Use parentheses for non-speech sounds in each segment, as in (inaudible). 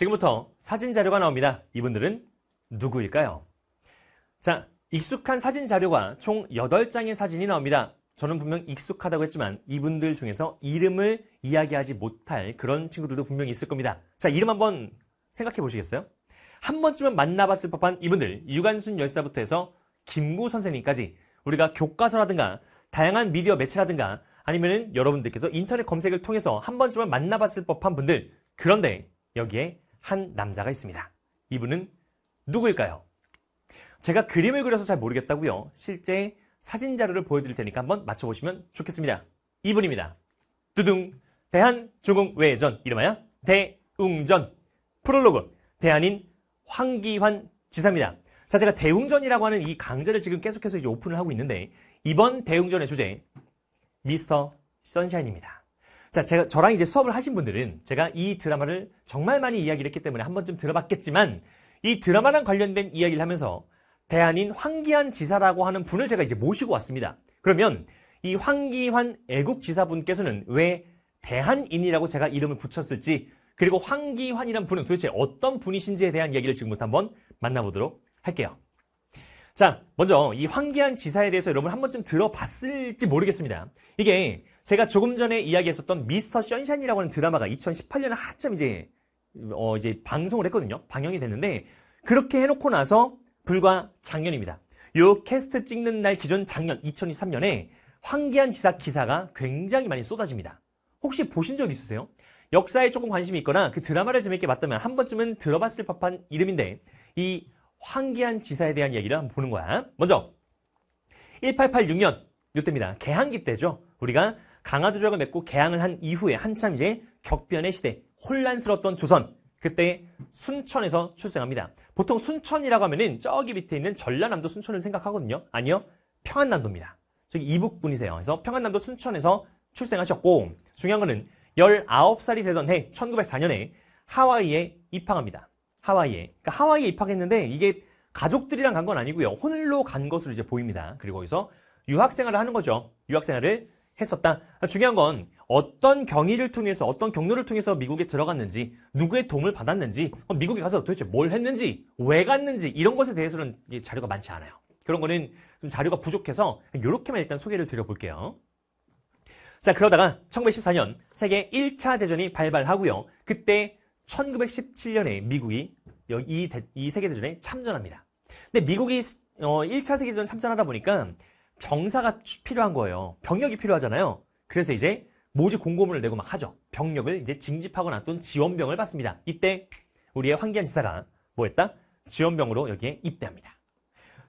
지금부터 사진 자료가 나옵니다. 이분들은 누구일까요? 자, 익숙한 사진 자료가 총 8장의 사진이 나옵니다. 저는 분명 익숙하다고 했지만 이분들 중에서 이름을 이야기하지 못할 그런 친구들도 분명히 있을 겁니다. 자, 이름 한번 생각해 보시겠어요? 한 번쯤은 만나봤을 법한 이분들, 유관순 열사부터 해서 김구 선생님까지 우리가 교과서라든가 다양한 미디어 매체라든가 아니면 여러분들께서 인터넷 검색을 통해서 한 번쯤은 만나봤을 법한 분들, 그런데 여기에 한 남자가 있습니다. 이분은 누구일까요? 제가 그림을 그려서 잘 모르겠다고요. 실제 사진 자료를 보여드릴 테니까 한번 맞춰보시면 좋겠습니다. 이분입니다. 두둥 대한조공외전 이름하여 대웅전 프롤로그 대한인 황기환 지사입니다. 자 제가 대웅전이라고 하는 이 강좌를 지금 계속해서 이제 오픈을 하고 있는데 이번 대웅전의 주제 미스터 선샤인입니다. 자, 제가, 저랑 이제 수업을 하신 분들은 제가 이 드라마를 정말 많이 이야기를 했기 때문에 한 번쯤 들어봤겠지만 이 드라마랑 관련된 이야기를 하면서 대한인 황기한 지사라고 하는 분을 제가 이제 모시고 왔습니다. 그러면 이 황기환 애국지사분께서는 왜 대한인이라고 제가 이름을 붙였을지 그리고 황기환이란 분은 도대체 어떤 분이신지에 대한 이야기를 지금부터 한번 만나보도록 할게요. 자, 먼저 이 황기한 지사에 대해서 여러분 한 번쯤 들어봤을지 모르겠습니다. 이게 제가 조금 전에 이야기했었던 미스터 션샤인이라고 하는 드라마가 2018년에 한참 이제 어 이제 방송을 했거든요. 방영이 됐는데 그렇게 해놓고 나서 불과 작년입니다. 요 캐스트 찍는 날 기준 작년 2023년에 황기한 지사 기사가 굉장히 많이 쏟아집니다. 혹시 보신 적 있으세요? 역사에 조금 관심이 있거나 그 드라마를 재밌게 봤다면 한 번쯤은 들어봤을 법한 이름인데 이 황기한 지사에 대한 이야기를 한번 보는 거야. 먼저 1886년 이때입니다. 개항기 때죠. 우리가 강화 도 조약을 맺고 개항을 한 이후에 한참 이제 격변의 시대, 혼란스러웠던 조선 그때 순천에서 출생합니다. 보통 순천이라고 하면은 저기 밑에 있는 전라남도 순천을 생각하거든요. 아니요, 평안남도입니다. 저기 이북 분이세요. 그래서 평안남도 순천에서 출생하셨고 중요한 거는 19살이 되던 해 1904년에 하와이에 입항합니다. 하와이에. 그러니까 하와이에 입항했는데 이게 가족들이랑 간 건 아니고요. 혼으로 간 것으로 이제 보입니다. 그리고 여기서 유학 생활을 하는 거죠. 유학 생활을 했었다. 중요한 건 어떤 경위를 통해서 어떤 경로를 통해서 미국에 들어갔는지 누구의 도움을 받았는지 미국에 가서 도대체 뭘 했는지 왜 갔는지 이런 것에 대해서는 자료가 많지 않아요. 그런 거는 좀 자료가 부족해서 이렇게만 일단 소개를 드려볼게요. 자 그러다가 1914년 세계 1차 대전이 발발하고요. 그때 1917년에 미국이 이, 이 세계대전에 참전합니다. 근데 미국이 어, 1차 세계대전 참전하다 보니까 병사가 필요한 거예요. 병력이 필요하잖아요. 그래서 이제 모집 공고문을 내고 막 하죠. 병력을 이제 징집하거나 또는 지원병을 받습니다. 이때 우리의 황기한 지사가 뭐 했다? 지원병으로 여기에 입대합니다.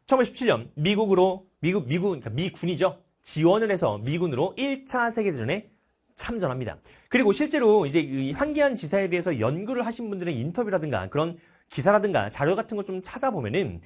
1917년 미국으로 미국 미군 그러니까 미군이죠. 지원을 해서 미군으로 1차 세계대전에 참전합니다. 그리고 실제로 이제 이황기한 지사에 대해서 연구를 하신 분들의 인터뷰라든가 그런 기사라든가 자료 같은 걸 좀 찾아보면은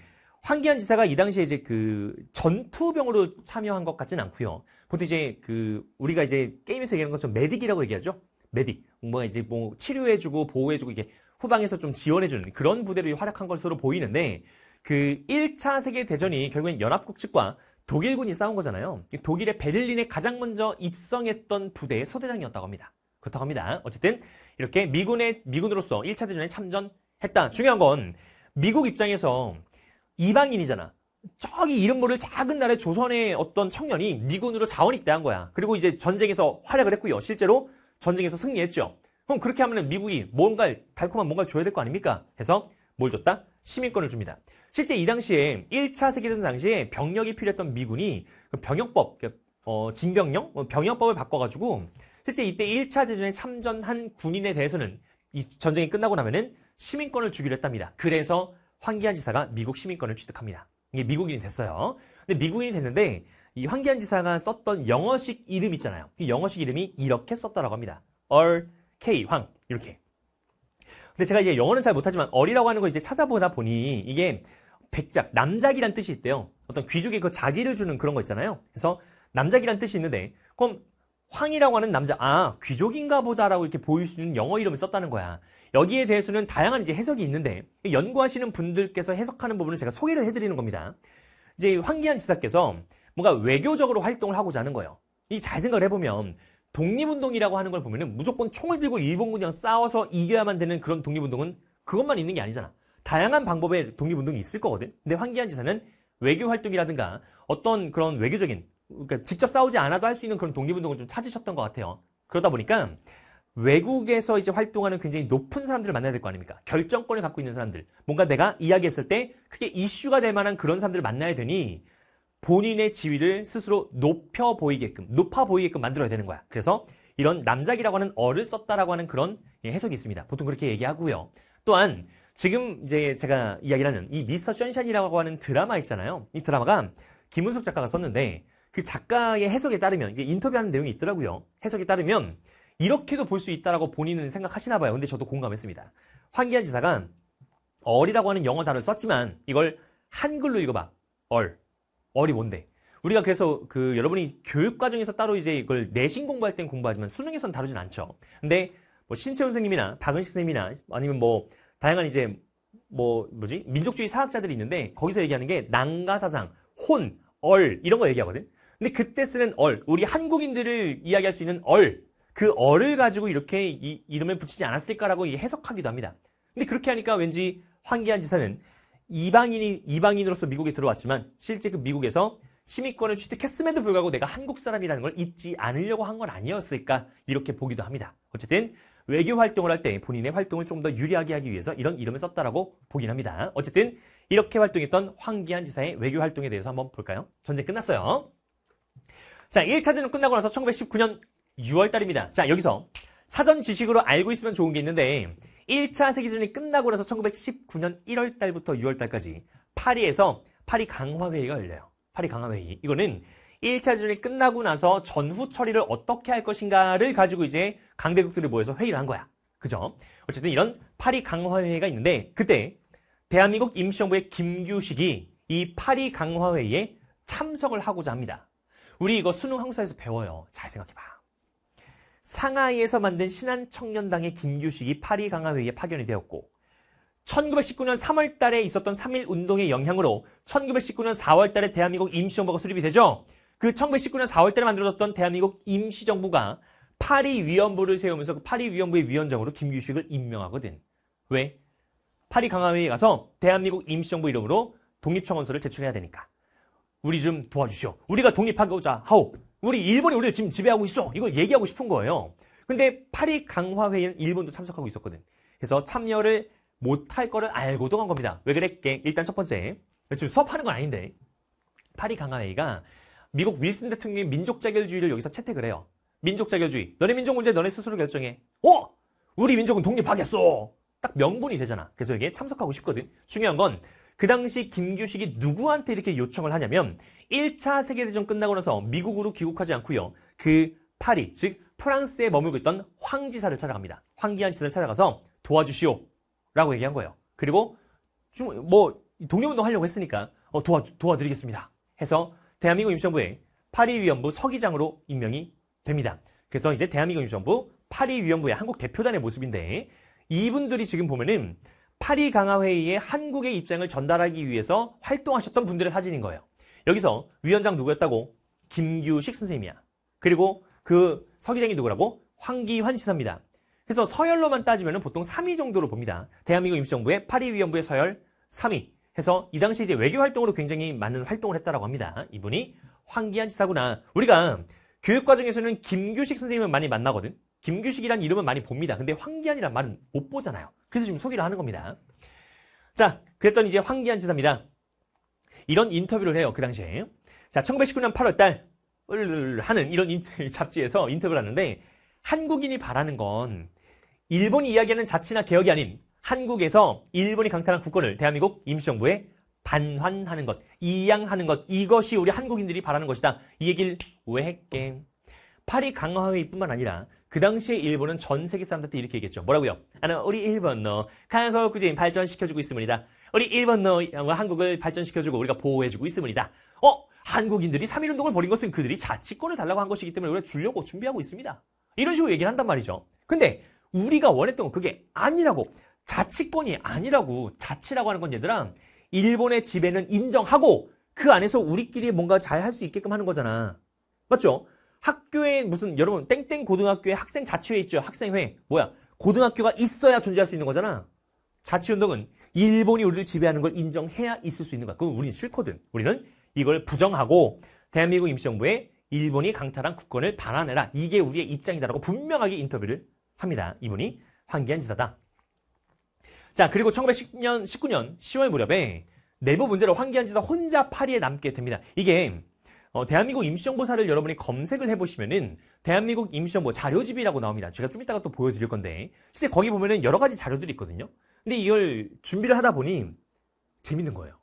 황기현 지사가 이 당시에 이제 그 전투병으로 참여한 것 같진 않고요. 보통 이제 그 우리가 이제 게임에서 얘기하는 것처럼 메딕이라고 얘기하죠. 메딕. 뭔가 이제 뭐 치료해주고 보호해주고 이게 후방에서 좀 지원해주는 그런 부대로 활약한 것으로 보이는데 그 1차 세계대전이 결국엔 연합국 측과 독일군이 싸운 거잖아요. 독일의 베를린에 가장 먼저 입성했던 부대의 소대장이었다고 합니다. 그렇다고 합니다. 어쨌든 이렇게 미군의 미군으로서 1차 대전에 참전했다. 중요한 건 미국 입장에서 이방인이잖아. 저기 이름 모를 작은 나라의 조선의 어떤 청년이 미군으로 자원 입대한 거야. 그리고 이제 전쟁에서 활약을 했고요. 실제로 전쟁에서 승리했죠. 그럼 그렇게 하면 미국이 뭔가 달콤한 뭔가를 줘야 될 거 아닙니까? 해서 뭘 줬다? 시민권을 줍니다. 실제 이 당시에 1차 세계대전 당시에 병력이 필요했던 미군이 그 병역법, 그, 어, 징병령, 뭐 병역법을 바꿔가지고 실제 이때 1차 대전에 참전한 군인에 대해서는 이 전쟁이 끝나고 나면은 시민권을 주기로 했답니다. 그래서 황기안 지사가 미국 시민권을 취득합니다. 이게 미국인이 됐어요. 근데 미국인이 됐는데 이 황기안 지사가 썼던 영어식 이름 있잖아요. 이 영어식 이름이 이렇게 썼다라고 합니다. 얼, K, 황 이렇게. 근데 제가 이제 영어는 잘 못하지만 얼이라고 하는 걸 이제 찾아보다 보니 이게 백작, 남작이란 뜻이 있대요. 어떤 귀족의 그 자기를 주는 그런 거 있잖아요. 그래서 남작이란 뜻이 있는데 그럼 황이라고 하는 남자, 아 귀족인가 보다라고 이렇게 보일 수 있는 영어 이름을 썼다는 거야. 여기에 대해서는 다양한 이제 해석이 있는데 연구하시는 분들께서 해석하는 부분을 제가 소개를 해드리는 겁니다. 이제 황기한 지사께서 뭔가 외교적으로 활동을 하고자 하는 거예요. 이 잘 생각을 해보면 독립운동이라고 하는 걸 보면은 무조건 총을 들고 일본군이랑 싸워서 이겨야만 되는 그런 독립운동은 그것만 있는 게 아니잖아. 다양한 방법의 독립운동이 있을 거거든. 근데 황기한 지사는 외교 활동이라든가 어떤 그런 외교적인 그러니까 직접 싸우지 않아도 할 수 있는 그런 독립운동을 좀 찾으셨던 것 같아요. 그러다 보니까 외국에서 이제 활동하는 굉장히 높은 사람들을 만나야 될 거 아닙니까? 결정권을 갖고 있는 사람들. 뭔가 내가 이야기했을 때 크게 이슈가 될 만한 그런 사람들을 만나야 되니 본인의 지위를 스스로 높여 보이게끔, 높아 보이게끔 만들어야 되는 거야. 그래서 이런 남작이라고 하는 어를 썼다라고 하는 그런 예, 해석이 있습니다. 보통 그렇게 얘기하고요. 또한 지금 이제 제가 이야기하는 이 미스터 션샤이라고 하는 드라마 있잖아요. 이 드라마가 김은숙 작가가 썼는데 그 작가의 해석에 따르면 이게 인터뷰하는 내용이 있더라고요. 해석에 따르면 이렇게도 볼 수 있다라고 본인은 생각하시나 봐요. 근데 저도 공감했습니다. 황기한 지사가 얼이라고 하는 영어 단어를 썼지만 이걸 한글로 읽어봐. 얼. 얼이 뭔데? 우리가 그래서 그 여러분이 교육 과정에서 따로 이제 이걸 내신 공부할 땐 공부하지만 수능에선 다루진 않죠. 근데 뭐 신채훈 선생님이나 박은식 선생님이나 아니면 뭐 다양한 이제 뭐 뭐지 민족주의 사학자들이 있는데 거기서 얘기하는 게 난가 사상, 혼, 얼 이런 거 얘기하거든. 근데 그때 쓰는 얼, 우리 한국인들을 이야기할 수 있는 얼그 어를 가지고 이렇게 이 이름을 붙이지 않았을까라고 해석하기도 합니다. 근데 그렇게 하니까 왠지 황기한 지사는 이방인이 이방인으로서 미국에 들어왔지만 실제 그 미국에서 시민권을 취득했음에도 불구하고 내가 한국 사람이라는 걸 잊지 않으려고 한 건 아니었을까 이렇게 보기도 합니다. 어쨌든 외교 활동을 할 때 본인의 활동을 좀 더 유리하게 하기 위해서 이런 이름을 썼다라고 보긴 합니다. 어쨌든 이렇게 활동했던 황기한 지사의 외교 활동에 대해서 한번 볼까요? 전쟁 끝났어요. 자, 1차 전쟁 끝나고 나서 1919년 6월달입니다. 자, 여기서 사전 지식으로 알고 있으면 좋은 게 있는데 1차 세계전이 끝나고 나서 1919년 1월달부터 6월달까지 파리에서 파리 강화회의가 열려요. 파리 강화회의. 이거는 1차 전이 끝나고 나서 전후 처리를 어떻게 할 것인가를 가지고 이제 강대국들이 모여서 회의를 한 거야. 그죠? 어쨌든 이런 파리 강화회의가 있는데 그때 대한민국 임시정부의 김규식이 이 파리 강화회의에 참석을 하고자 합니다. 우리 이거 수능 항사에서 배워요. 잘 생각해봐. 상하이에서 만든 신한청년당의 김규식이 파리 강화회의에 파견이 되었고 1919년 3월 달에 있었던 3 1 운동의 영향으로 1919년 4월 달에 대한민국 임시정부가 수립이 되죠. 그 1919년 4월 달에 만들어졌던 대한민국 임시정부가 파리 위원부를 세우면서 그 파리 위원부의 위원장으로 김규식을 임명하거든. 왜? 파리 강화회의에 가서 대한민국 임시정부 이름으로 독립청원서를 제출해야 되니까. 우리 좀 도와주시오. 우리가 독립하고자 하오. 우리 일본이 우리를 지금 지배하고 있어. 이걸 얘기하고 싶은 거예요. 근데 파리 강화회의는 일본도 참석하고 있었거든. 그래서 참여를 못할 거를 알고도 한 겁니다. 왜 그랬게? 일단 첫 번째. 지금 수업하는 건 아닌데. 파리 강화회의가 미국 윌슨 대통령의 민족자결주의를 여기서 채택을 해요. 민족자결주의. 너네 민족 문제 너네 스스로 결정해. 어? 우리 민족은 독립하겠어. 딱 명분이 되잖아. 그래서 여기에 참석하고 싶거든. 중요한 건그 당시 김규식이 누구한테 이렇게 요청을 하냐면 1차 세계대전 끝나고 나서 미국으로 귀국하지 않고요. 그 파리, 즉 프랑스에 머물고 있던 황 지사를 찾아갑니다. 황기한 지사를 찾아가서 도와주시오 라고 얘기한 거예요. 그리고 좀뭐 독립운동 하려고 했으니까 어, 도와, 도와드리겠습니다. 해서 대한민국 임시정부의 파리위원부 서기장으로 임명이 됩니다. 그래서 이제 대한민국 임시정부 파리위원부의 한국 대표단의 모습인데 이분들이 지금 보면은 파리 강화 회의에 한국의 입장을 전달하기 위해서 활동하셨던 분들의 사진인 거예요. 여기서 위원장 누구였다고? 김규식 선생님이야. 그리고 그 서기장이 누구라고? 황기환 시사입니다. 그래서 서열로만 따지면 보통 3위 정도로 봅니다. 대한민국 임시정부의 파리 위원부의 서열 3위. 해서 이 당시 이제 외교 활동으로 굉장히 많은 활동을 했다라고 합니다. 이분이 황기환 지사구나. 우리가 교육 과정에서는 김규식 선생님을 많이 만나거든. 김규식이란 이름은 많이 봅니다. 근데 황기안이란 말은 못 보잖아요. 그래서 지금 소개를 하는 겁니다. 자, 그랬더니 이제 황기안 지사입니다. 이런 인터뷰를 해요. 그 당시에. 자, 1919년 8월 달 하는 이런 (laughs) 잡지에서 인터뷰를 하는데 한국인이 바라는 건 일본이 이야기하는 자치나 개혁이 아닌 한국에서 일본이 강탈한 국권을 대한민국 임시정부에 반환하는 것, 이양하는 것, 이것이 우리 한국인들이 바라는 것이다. 이 얘기를 왜 했게? 파리 강화회의 뿐만 아니라 그 당시에 일본은 전 세계 사람들한테 이렇게 얘기했죠. 뭐라고요? 나는 우리 일본 너 강화국 구진 발전시켜주고 있습니다. 우리 일본 너 한국을 발전시켜주고 우리가 보호해주고 있습니다. 어? 한국인들이 3.1운동을 벌인 것은 그들이 자치권을 달라고 한 것이기 때문에 우리가 주려고 준비하고 있습니다. 이런 식으로 얘기를 한단 말이죠. 근데 우리가 원했던 건 그게 아니라고 자치권이 아니라고 자치라고 하는 건 얘들아 일본의 지배는 인정하고 그 안에서 우리끼리 뭔가 잘 할 수 있게끔 하는 거잖아. 맞죠? 학교에 무슨 여러분 땡땡 고등학교에 학생 자치회 있죠. 학생회. 뭐야? 고등학교가 있어야 존재할 수 있는 거잖아. 자치운동은 일본이 우리를 지배하는 걸 인정해야 있을 수 있는 거야. 그건 우리는 싫거든. 우리는 이걸 부정하고 대한민국 임시정부에 일본이 강탈한 국권을 반환해라. 이게 우리의 입장이다라고 분명하게 인터뷰를 합니다. 이분이 황기한 지사다. 자, 그리고 1910년, 19년 10월 무렵에 내부 문제로 황기한 지사 혼자 파리에 남게 됩니다. 이게 어, 대한민국 임시정보사를 여러분이 검색을 해보시면은 대한민국 임시정보 자료집이라고 나옵니다. 제가 좀 이따가 또 보여드릴 건데 실제 거기 보면은 여러 가지 자료들이 있거든요. 근데 이걸 준비를 하다 보니 재밌는 거예요.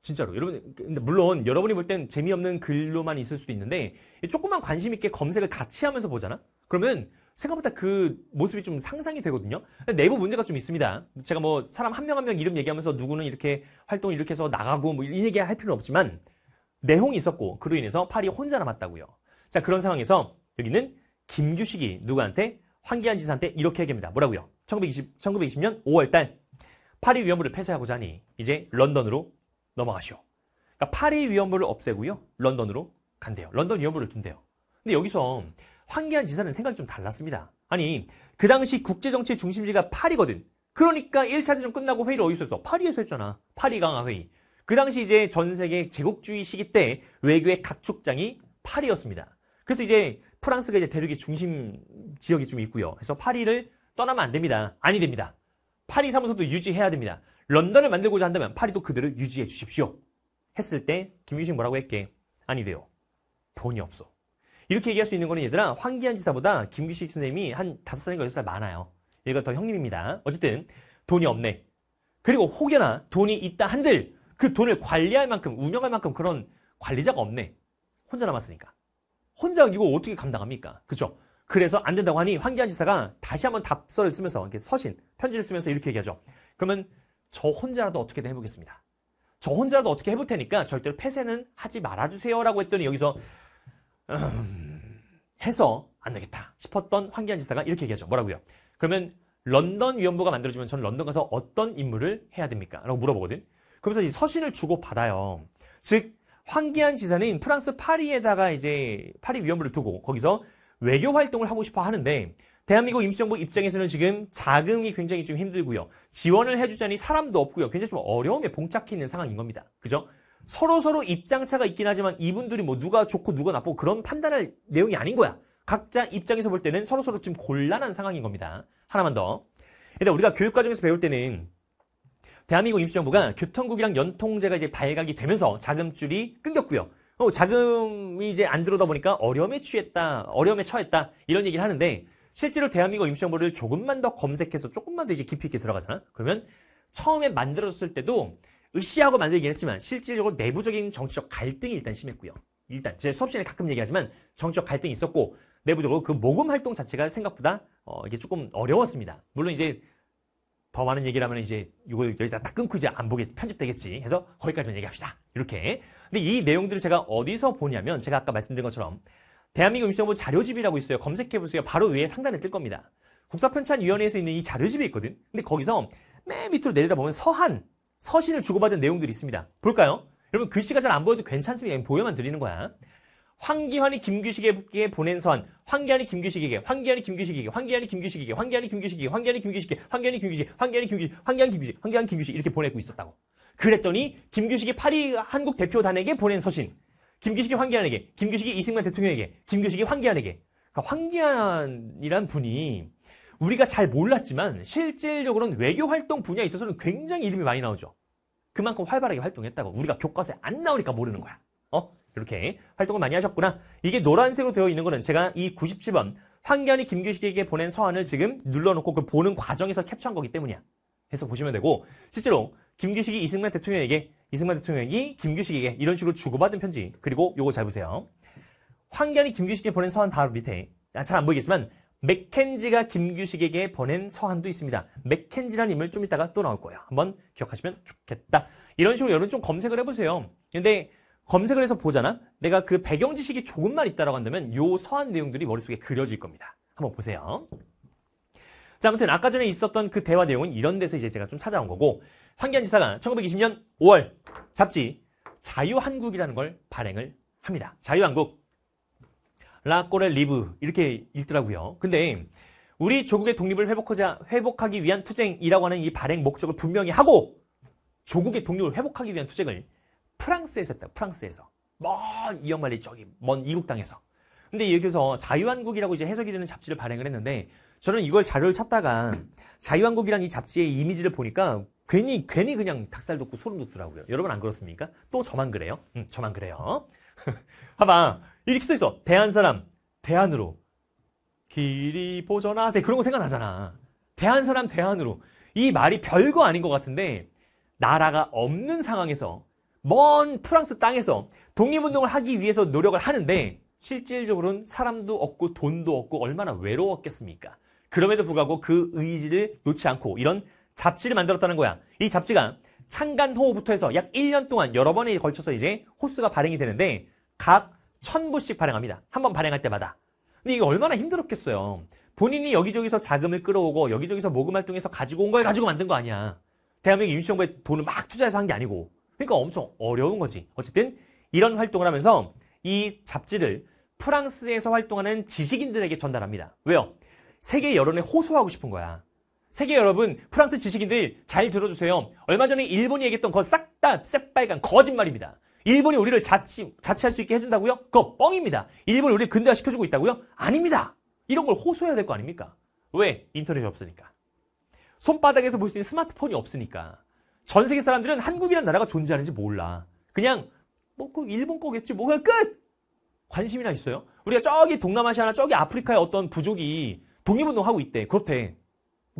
진짜로 여러분 근데 물론 여러분이 볼 땐 재미없는 글로만 있을 수도 있는데 조금만 관심 있게 검색을 같이 하면서 보잖아. 그러면 생각보다 그 모습이 좀 상상이 되거든요. 내부 문제가 좀 있습니다. 제가 뭐 사람 한 명 한명 한명 이름 얘기하면서 누구는 이렇게 활동 이렇게 해서 나가고 뭐이 얘기 할 필요는 없지만 내홍이 있었고 그로 인해서 파리 혼자 남았다고요. 자 그런 상황에서 여기는 김규식이 누구한테 황기한 지사한테 이렇게 얘기합니다. 뭐라고요? 1920, 1920년 5월달 파리 위험부를 폐쇄하고자 하니 이제 런던으로 넘어가시오. 그러니까 파리 위험부를 없애고요. 런던으로 간대요. 런던 위험부를 둔대요. 근데 여기서 황기한 지사는 생각이 좀 달랐습니다. 아니 그 당시 국제정치의 중심지가 파리거든. 그러니까 1차 전쟁 끝나고 회의를 어디서 했어? 파리에서 했잖아. 파리 강화 회의. 그 당시 이제 전 세계 제국주의 시기 때 외교의 각축장이 파리였습니다. 그래서 이제 프랑스가 이제 대륙의 중심 지역이 좀 있고요. 그래서 파리를 떠나면 안 됩니다. 아니 됩니다. 파리 사무소도 유지해야 됩니다. 런던을 만들고자 한다면 파리도 그대로 유지해 주십시오. 했을 때 김유식 뭐라고 했게? 아니 돼요. 돈이 없어. 이렇게 얘기할 수 있는 거는 얘들아 황기한 지사보다 김규식 선생님이 한5섯 살인가 여살 많아요. 얘가 더 형님입니다. 어쨌든 돈이 없네. 그리고 혹여나 돈이 있다 한들 그 돈을 관리할 만큼, 운영할 만큼 그런 관리자가 없네. 혼자 남았으니까. 혼자 이거 어떻게 감당합니까? 그죠? 그래서 안 된다고 하니 황기안 지사가 다시 한번 답서를 쓰면서 이렇게 서신, 편지를 쓰면서 이렇게 얘기하죠. 그러면 저 혼자라도 어떻게든 해보겠습니다. 저 혼자라도 어떻게 해볼 테니까 절대로 폐쇄는 하지 말아주세요라고 했더니 여기서 음, 해서 안 되겠다 싶었던 황기안 지사가 이렇게 얘기하죠. 뭐라고요? 그러면 런던 위원부가 만들어지면 저는 런던 가서 어떤 임무를 해야 됩니까? 라고 물어보거든. 그러면서 이 서신을 주고 받아요. 즉황기한 지사는 프랑스 파리에다가 이제 파리 위원부를 두고 거기서 외교 활동을 하고 싶어 하는데 대한민국 임시정부 입장에서는 지금 자금이 굉장히 좀 힘들고요. 지원을 해주자니 사람도 없고요. 굉장히 좀 어려움에 봉착해 있는 상황인 겁니다. 그죠? 서로 서로 입장차가 있긴 하지만 이분들이 뭐 누가 좋고 누가 나쁘고 그런 판단할 내용이 아닌 거야. 각자 입장에서 볼 때는 서로 서로 좀 곤란한 상황인 겁니다. 하나만 더. 일단 우리가 교육 과정에서 배울 때는 대한민국 임시정부가 교통국이랑 연통제가 이제 발각이 되면서 자금줄이 끊겼고요. 어, 자금이 이제 안 들어다 오 보니까 어려움에 취했다, 어려움에 처했다 이런 얘기를 하는데 실제로 대한민국 임시정부를 조금만 더 검색해서 조금만 더 이제 깊이 있게 들어가잖아. 그러면 처음에 만들어졌을 때도 의시하고 만들긴 했지만 실질적으로 내부적인 정치적 갈등이 일단 심했고요. 일단 제 수업 시간에 가끔 얘기하지만 정치적 갈등이 있었고 내부적으로 그 모금 활동 자체가 생각보다 어, 이게 조금 어려웠습니다. 물론 이제 더 많은 얘기를 하면 이제 이걸 여기다 딱 끊고 이제 안보게 편집되겠지. 해서 거기까지만 얘기합시다. 이렇게. 근데 이 내용들을 제가 어디서 보냐면 제가 아까 말씀드린 것처럼 대한민국 음식정보 자료집이라고 있어요. 검색해보세요. 바로 위에 상단에 뜰 겁니다. 국사편찬위원회에서 있는 이 자료집이 있거든. 근데 거기서 맨 밑으로 내려다 보면 서한, 서신을 주고받은 내용들이 있습니다. 볼까요? 여러분 글씨가 잘 안 보여도 괜찮습니다. 보여만 드리는 거야. 황기현이 김규식에게 보낸 선, 황기현이 김규식에게, 황기현이 김규식에게, 황기현이 김규식에게, 황기현이 김규식에게, 황기현이 김규식에게, 황기현이 김규식, 황기현이 김규식, 황기현 김규식, 황기현 김규식 이렇게 보내고 있었다고. 그랬더니 김규식이 파리 한국 대표단에게 보낸 서신, 김규식이 황기현에게, 김규식이 이승만 대통령에게, 김규식이 황기현에게. 그러니까 황기현이란 분이 우리가 잘 몰랐지만 실질적으로는 외교 활동 분야에 있어서는 굉장히 이름이 많이 나오죠. 그만큼 활발하게 활동했다고 우리가 교과서에 안 나오니까 모르는 거야. 어? 이렇게 활동을 많이 하셨구나. 이게 노란색으로 되어 있는 거는 제가 이 97번 황견이 김규식에게 보낸 서한을 지금 눌러놓고 그걸 보는 과정에서 캡처한 거기 때문이야. 해서 보시면 되고 실제로 김규식이 이승만 대통령에게 이승만 대통령이 김규식에게 이런 식으로 주고받은 편지 그리고 요거 잘 보세요. 황견이 김규식에게 보낸 서한 바로 밑에 아, 잘안 보이겠지만 맥켄지가 김규식에게 보낸 서한도 있습니다. 맥켄지라는 인물 좀 이따가 또 나올 거예요. 한번 기억하시면 좋겠다. 이런 식으로 여러분 좀 검색을 해보세요. 근데 검색을 해서 보잖아? 내가 그 배경 지식이 조금만 있다라고 한다면 요 서한 내용들이 머릿속에 그려질 겁니다. 한번 보세요. 자, 아무튼 아까 전에 있었던 그 대화 내용은 이런 데서 이제 제가 좀 찾아온 거고 황기안 지사가 1920년 5월 잡지 자유한국이라는 걸 발행을 합니다. 자유한국 라꼬레 리브 이렇게 읽더라고요. 근데 우리 조국의 독립을 회복하자 회복하기 위한 투쟁이라고 하는 이 발행 목적을 분명히 하고 조국의 독립을 회복하기 위한 투쟁을 프랑스에서 했다. 프랑스에서. 먼이영말리 뭐, 저기 먼 이국 땅에서. 근데 여기서 자유한국이라고 이제 해석이 되는 잡지를 발행을 했는데 저는 이걸 자료를 찾다가 자유한국이란 이 잡지의 이미지를 보니까 괜히 괜히 그냥 닭살 돋고 소름 돋더라고요. 여러분 안 그렇습니까? 또 저만 그래요? 음, 저만 그래요. (laughs) 봐봐 이렇게 써 있어. 대한 사람 대한으로 길이 보전하세 그런 거 생각나잖아. 대한 사람 대한으로 이 말이 별거 아닌 것 같은데 나라가 없는 상황에서 먼 프랑스 땅에서 독립운동을 하기 위해서 노력을 하는데 실질적으로는 사람도 없고 돈도 없고 얼마나 외로웠겠습니까? 그럼에도 불구하고 그 의지를 놓지 않고 이런 잡지를 만들었다는 거야. 이 잡지가 창간호부터 해서 약 1년 동안 여러 번에 걸쳐서 이제 호스가 발행이 되는데 각 1000부씩 발행합니다. 한 번 발행할 때마다. 근데 이게 얼마나 힘들었겠어요. 본인이 여기저기서 자금을 끌어오고 여기저기서 모금 활동해서 가지고 온 걸 가지고 만든 거 아니야. 대한민국 임시정부에 돈을 막 투자해서 한 게 아니고 그러니까 엄청 어려운 거지. 어쨌든 이런 활동을 하면서 이 잡지를 프랑스에서 활동하는 지식인들에게 전달합니다. 왜요? 세계 여론에 호소하고 싶은 거야. 세계 여러분, 프랑스 지식인들 잘 들어주세요. 얼마 전에 일본이 얘기했던 거 싹다 새빨간 거짓말입니다. 일본이 우리를 자치, 자치할 수 있게 해준다고요? 그거 뻥입니다. 일본이 우리를 근대화시켜주고 있다고요? 아닙니다. 이런 걸 호소해야 될 거 아닙니까? 왜? 인터넷이 없으니까. 손바닥에서 볼 수 있는 스마트폰이 없으니까. 전 세계 사람들은 한국이란 나라가 존재하는지 몰라. 그냥 뭐 그 일본 거겠지 뭐가 끝. 관심이나 있어요? 우리가 저기 동남아시아나 저기 아프리카의 어떤 부족이 독립운동하고 있대. 그렇대.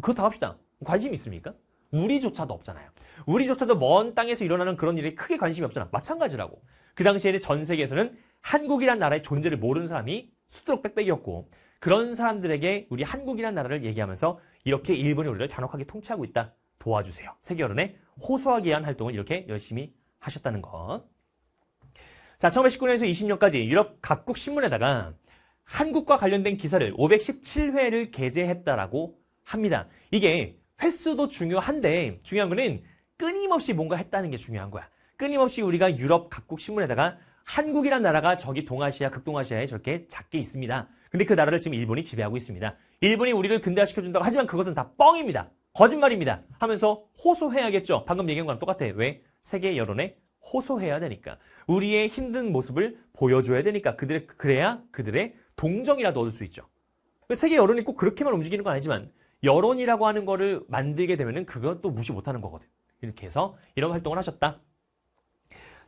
그렇다 합시다. 관심이 있습니까? 우리조차도 없잖아요. 우리조차도 먼 땅에서 일어나는 그런 일에 크게 관심이 없잖아. 마찬가지라고. 그 당시에는 전 세계에서는 한국이란 나라의 존재를 모르는 사람이 수두룩 빽빽이었고 그런 사람들에게 우리 한국이란 나라를 얘기하면서 이렇게 일본이 우리를 잔혹하게 통치하고 있다. 도와주세요. 세계여론에 호소하기 위한 활동을 이렇게 열심히 하셨다는 것. 자, 1919년에서 20년까지 유럽 각국 신문에다가 한국과 관련된 기사를 517회를 게재했다라고 합니다. 이게 횟수도 중요한데 중요한 거는 끊임없이 뭔가 했다는 게 중요한 거야. 끊임없이 우리가 유럽 각국 신문에다가 한국이란 나라가 저기 동아시아, 극동아시아에 저렇게 작게 있습니다. 근데 그 나라를 지금 일본이 지배하고 있습니다. 일본이 우리를 근대화시켜준다고 하지만 그것은 다 뻥입니다. 거짓말입니다. 하면서 호소해야겠죠. 방금 얘기한 거랑 똑같아요. 왜? 세계 여론에 호소해야 되니까. 우리의 힘든 모습을 보여줘야 되니까. 그들의, 그래야 그들의 동정이라도 얻을 수 있죠. 세계 여론이 꼭 그렇게만 움직이는 건 아니지만, 여론이라고 하는 거를 만들게 되면은 그것도 무시 못하는 거거든. 이렇게 해서 이런 활동을 하셨다.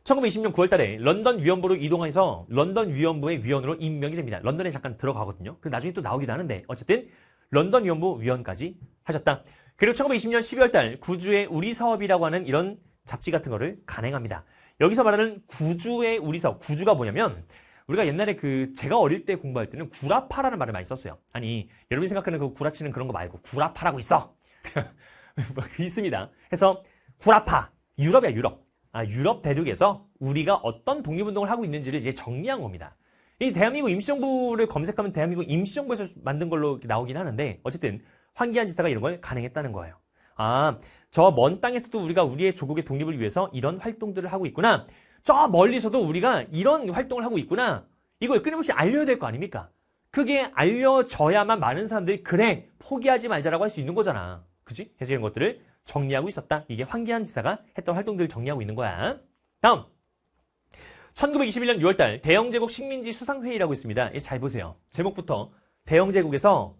1920년 9월 달에 런던 위원부로 이동해서 런던 위원부의 위원으로 임명이 됩니다. 런던에 잠깐 들어가거든요. 그 나중에 또 나오기도 하는데, 어쨌든 런던 위원부 위원까지 하셨다. 그리고 1920년 12월달 구주의 우리 사업이라고 하는 이런 잡지 같은 거를 간행합니다. 여기서 말하는 구주의 우리 사업, 구주가 뭐냐면 우리가 옛날에 그 제가 어릴 때 공부할 때는 구라파라는 말을 많이 썼어요. 아니 여러분이 생각하는 그 구라치는 그런 거 말고 구라파라고 있어. (laughs) 있습니다. 해서 구라파 유럽이야 유럽. 아, 유럽 대륙에서 우리가 어떤 독립운동을 하고 있는지를 이제 정리한 겁니다. 이 대한민국 임시정부를 검색하면 대한민국 임시정부에서 만든 걸로 나오긴 하는데 어쨌든 황기한 지사가 이런 걸 가능했다는 거예요. 아, 저 먼 땅에서도 우리가 우리의 조국의 독립을 위해서 이런 활동들을 하고 있구나. 저 멀리서도 우리가 이런 활동을 하고 있구나. 이걸 끊임없이 알려야 될 거 아닙니까? 그게 알려져야만 많은 사람들이 그래 포기하지 말자라고 할 수 있는 거잖아. 그지? 그래서 이런 것들을 정리하고 있었다. 이게 황기한 지사가 했던 활동들을 정리하고 있는 거야. 다음. 1921년 6월달 대영제국 식민지 수상회의라고 있습니다. 예, 잘 보세요. 제목부터 대영제국에서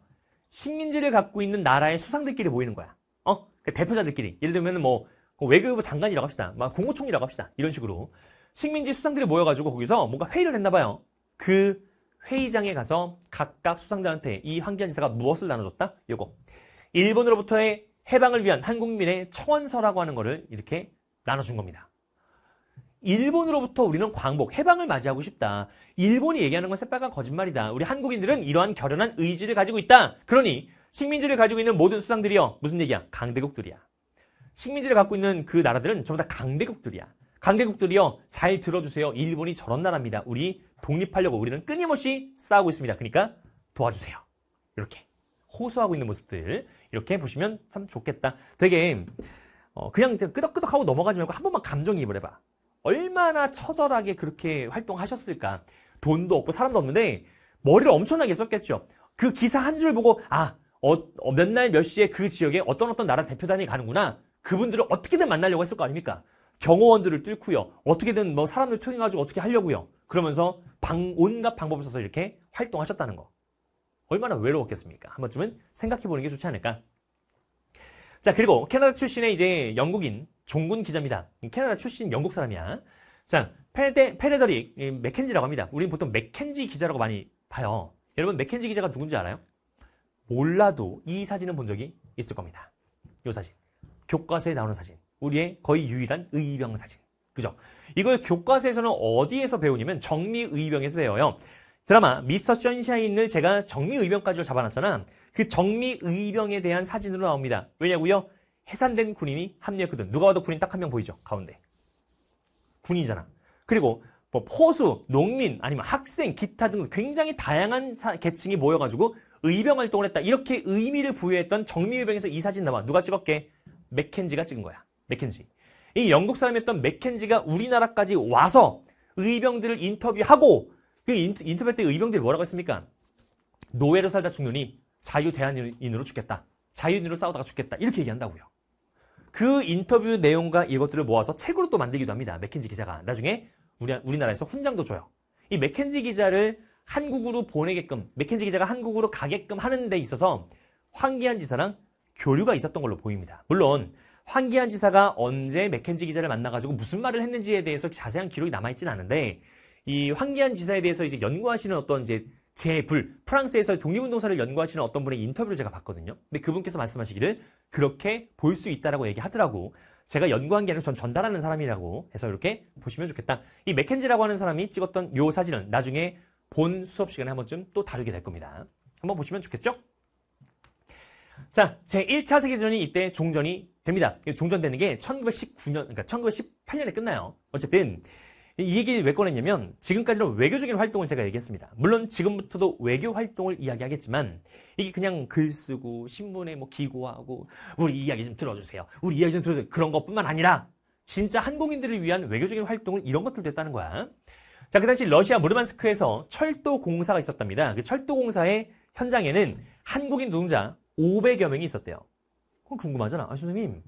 식민지를 갖고 있는 나라의 수상들끼리 모이는 거야. 어? 그 대표자들끼리. 예를 들면 뭐 그 외교부 장관이라고 합시다. 막 국무총리라고 합시다. 이런 식으로 식민지 수상들이 모여가지고 거기서 뭔가 회의를 했나 봐요. 그 회의장에 가서 각각 수상들한테 이 황기안 지사가 무엇을 나눠줬다? 요거. 일본으로부터의 해방을 위한 한국민의 청원서라고 하는 거를 이렇게 나눠준 겁니다. 일본으로부터 우리는 광복, 해방을 맞이하고 싶다. 일본이 얘기하는 건 새빨간 거짓말이다. 우리 한국인들은 이러한 결연한 의지를 가지고 있다. 그러니 식민지를 가지고 있는 모든 수상들이여 무슨 얘기야? 강대국들이야. 식민지를 갖고 있는 그 나라들은 전부 다 강대국들이야. 강대국들이여잘 들어주세요. 일본이 저런 나라입니다. 우리 독립하려고 우리는 끊임없이 싸우고 있습니다. 그러니까 도와주세요. 이렇게 호소하고 있는 모습들 이렇게 보시면 참 좋겠다. 되게 어, 그냥 끄덕끄덕하고 넘어가지 말고 한 번만 감정이입을 해봐. 얼마나 처절하게 그렇게 활동하셨을까. 돈도 없고 사람도 없는데 머리를 엄청나게 썼겠죠. 그 기사 한 줄 보고 아, 어, 어 몇날 몇 시에 그 지역에 어떤 어떤 나라 대표단이 가는구나. 그분들을 어떻게든 만나려고 했을 거 아닙니까? 경호원들을 뚫고요. 어떻게든 뭐 사람들 통해가지고 어떻게 하려고요. 그러면서 방, 온갖 방법을 써서 이렇게 활동하셨다는 거. 얼마나 외로웠겠습니까? 한 번쯤은 생각해보는 게 좋지 않을까? 자, 그리고 캐나다 출신의 이제 영국인 종군 기자입니다. 캐나다 출신 영국 사람이야. 자, 페레, 페레더릭 맥켄지라고 합니다. 우리는 보통 맥켄지 기자라고 많이 봐요. 여러분 맥켄지 기자가 누군지 알아요? 몰라도 이 사진은 본 적이 있을 겁니다. 이 사진. 교과서에 나오는 사진. 우리의 거의 유일한 의병 사진. 그죠? 이걸 교과서에서는 어디에서 배우냐면 정미의병에서 배워요. 드라마 미스터 션샤인을 제가 정미의병까지 잡아놨잖아. 그 정미의병에 대한 사진으로 나옵니다. 왜냐고요? 해산된 군인이 합류했거든. 누가 봐도 군인 딱 한 명 보이죠? 가운데. 군인이잖아. 그리고 뭐 포수, 농민, 아니면 학생, 기타 등 굉장히 다양한 사, 계층이 모여가지고 의병 활동을 했다. 이렇게 의미를 부여했던 정미의병에서 이 사진 나와. 누가 찍었게? 맥켄지가 찍은 거야. 맥켄지. 이 영국 사람이었던 맥켄지가 우리나라까지 와서 의병들을 인터뷰하고 그 인터뷰 때 의병들이 뭐라고 했습니까? 노예로 살다 죽느니 자유 대한인으로 죽겠다. 자유인으로 싸우다가 죽겠다. 이렇게 얘기한다고요. 그 인터뷰 내용과 이것들을 모아서 책으로 또 만들기도 합니다. 맥켄지 기자가 나중에 우리, 우리나라에서 훈장도 줘요. 이 맥켄지 기자를 한국으로 보내게끔 맥켄지 기자가 한국으로 가게끔 하는 데 있어서 황기한 지사랑 교류가 있었던 걸로 보입니다. 물론 황기한 지사가 언제 맥켄지 기자를 만나가지고 무슨 말을 했는지에 대해서 자세한 기록이 남아있진 않은데 이 황기한 지사에 대해서 이제 연구하시는 어떤 이제 제불 프랑스에서 독립운동사를 연구하시는 어떤 분의 인터뷰를 제가 봤거든요. 근데 그분께서 말씀하시기를 그렇게 볼 수 있다라고 얘기하더라고. 제가 연구한 게 아니라 전 전달하는 사람이라고 해서 이렇게 보시면 좋겠다. 이 맥켄지라고 하는 사람이 찍었던 요 사진은 나중에 본 수업 시간에 한 번쯤 또 다루게 될 겁니다. 한번 보시면 좋겠죠? 자, 제1차 세계전이 이때 종전이 됩니다. 종전되는 게 1919년, 그러니까 1918년에 끝나요. 어쨌든 이 얘기를 왜 꺼냈냐면 지금까지는 외교적인 활동을 제가 얘기했습니다. 물론 지금부터도 외교 활동을 이야기하겠지만 이게 그냥 글 쓰고 신문에 뭐 기고하고 우리 이야기 좀 들어주세요. 우리 이야기 좀 들어주세요. 그런 것뿐만 아니라 진짜 한국인들을 위한 외교적인 활동을 이런 것들도 했다는 거야. 자, 그 당시 러시아 무르만스크에서 철도 공사가 있었답니다. 그 철도 공사의 현장에는 한국인 노동자 500여 명이 있었대요. 그럼 궁금하잖아. 아, 선생님.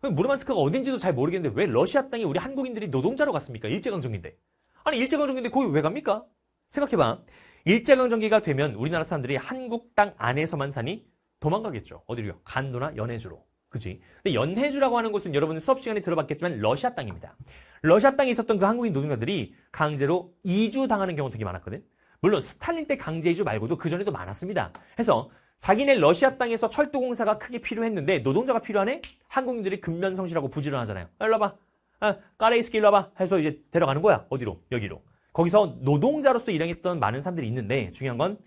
그럼 무르만스크가 어딘지도 잘 모르겠는데 왜 러시아 땅에 우리 한국인들이 노동자로 갔습니까? 일제강점기인데. 아니 일제강점기인데 거기 왜 갑니까? 생각해봐. 일제강점기가 되면 우리나라 사람들이 한국 땅 안에서만 사니 도망가겠죠. 어디로요? 간도나 연해주로. 그지? 근데 연해주라고 하는 곳은 여러분 수업 시간에 들어봤겠지만 러시아 땅입니다. 러시아 땅에 있었던 그 한국인 노동자들이 강제로 이주 당하는 경우 되게 많았거든. 물론 스탈린 때 강제 이주 말고도 그 전에도 많았습니다. 해서 자기네 러시아 땅에서 철도 공사가 크게 필요했는데 노동자가 필요하네? 한국인들이 근면 성실하고 부지런하잖아요. 아, 일로 와봐. 아, 까레이스키 일로 와봐. 해서 이제 데려가는 거야. 어디로? 여기로. 거기서 노동자로서 일행했던 많은 사람들이 있는데 중요한 건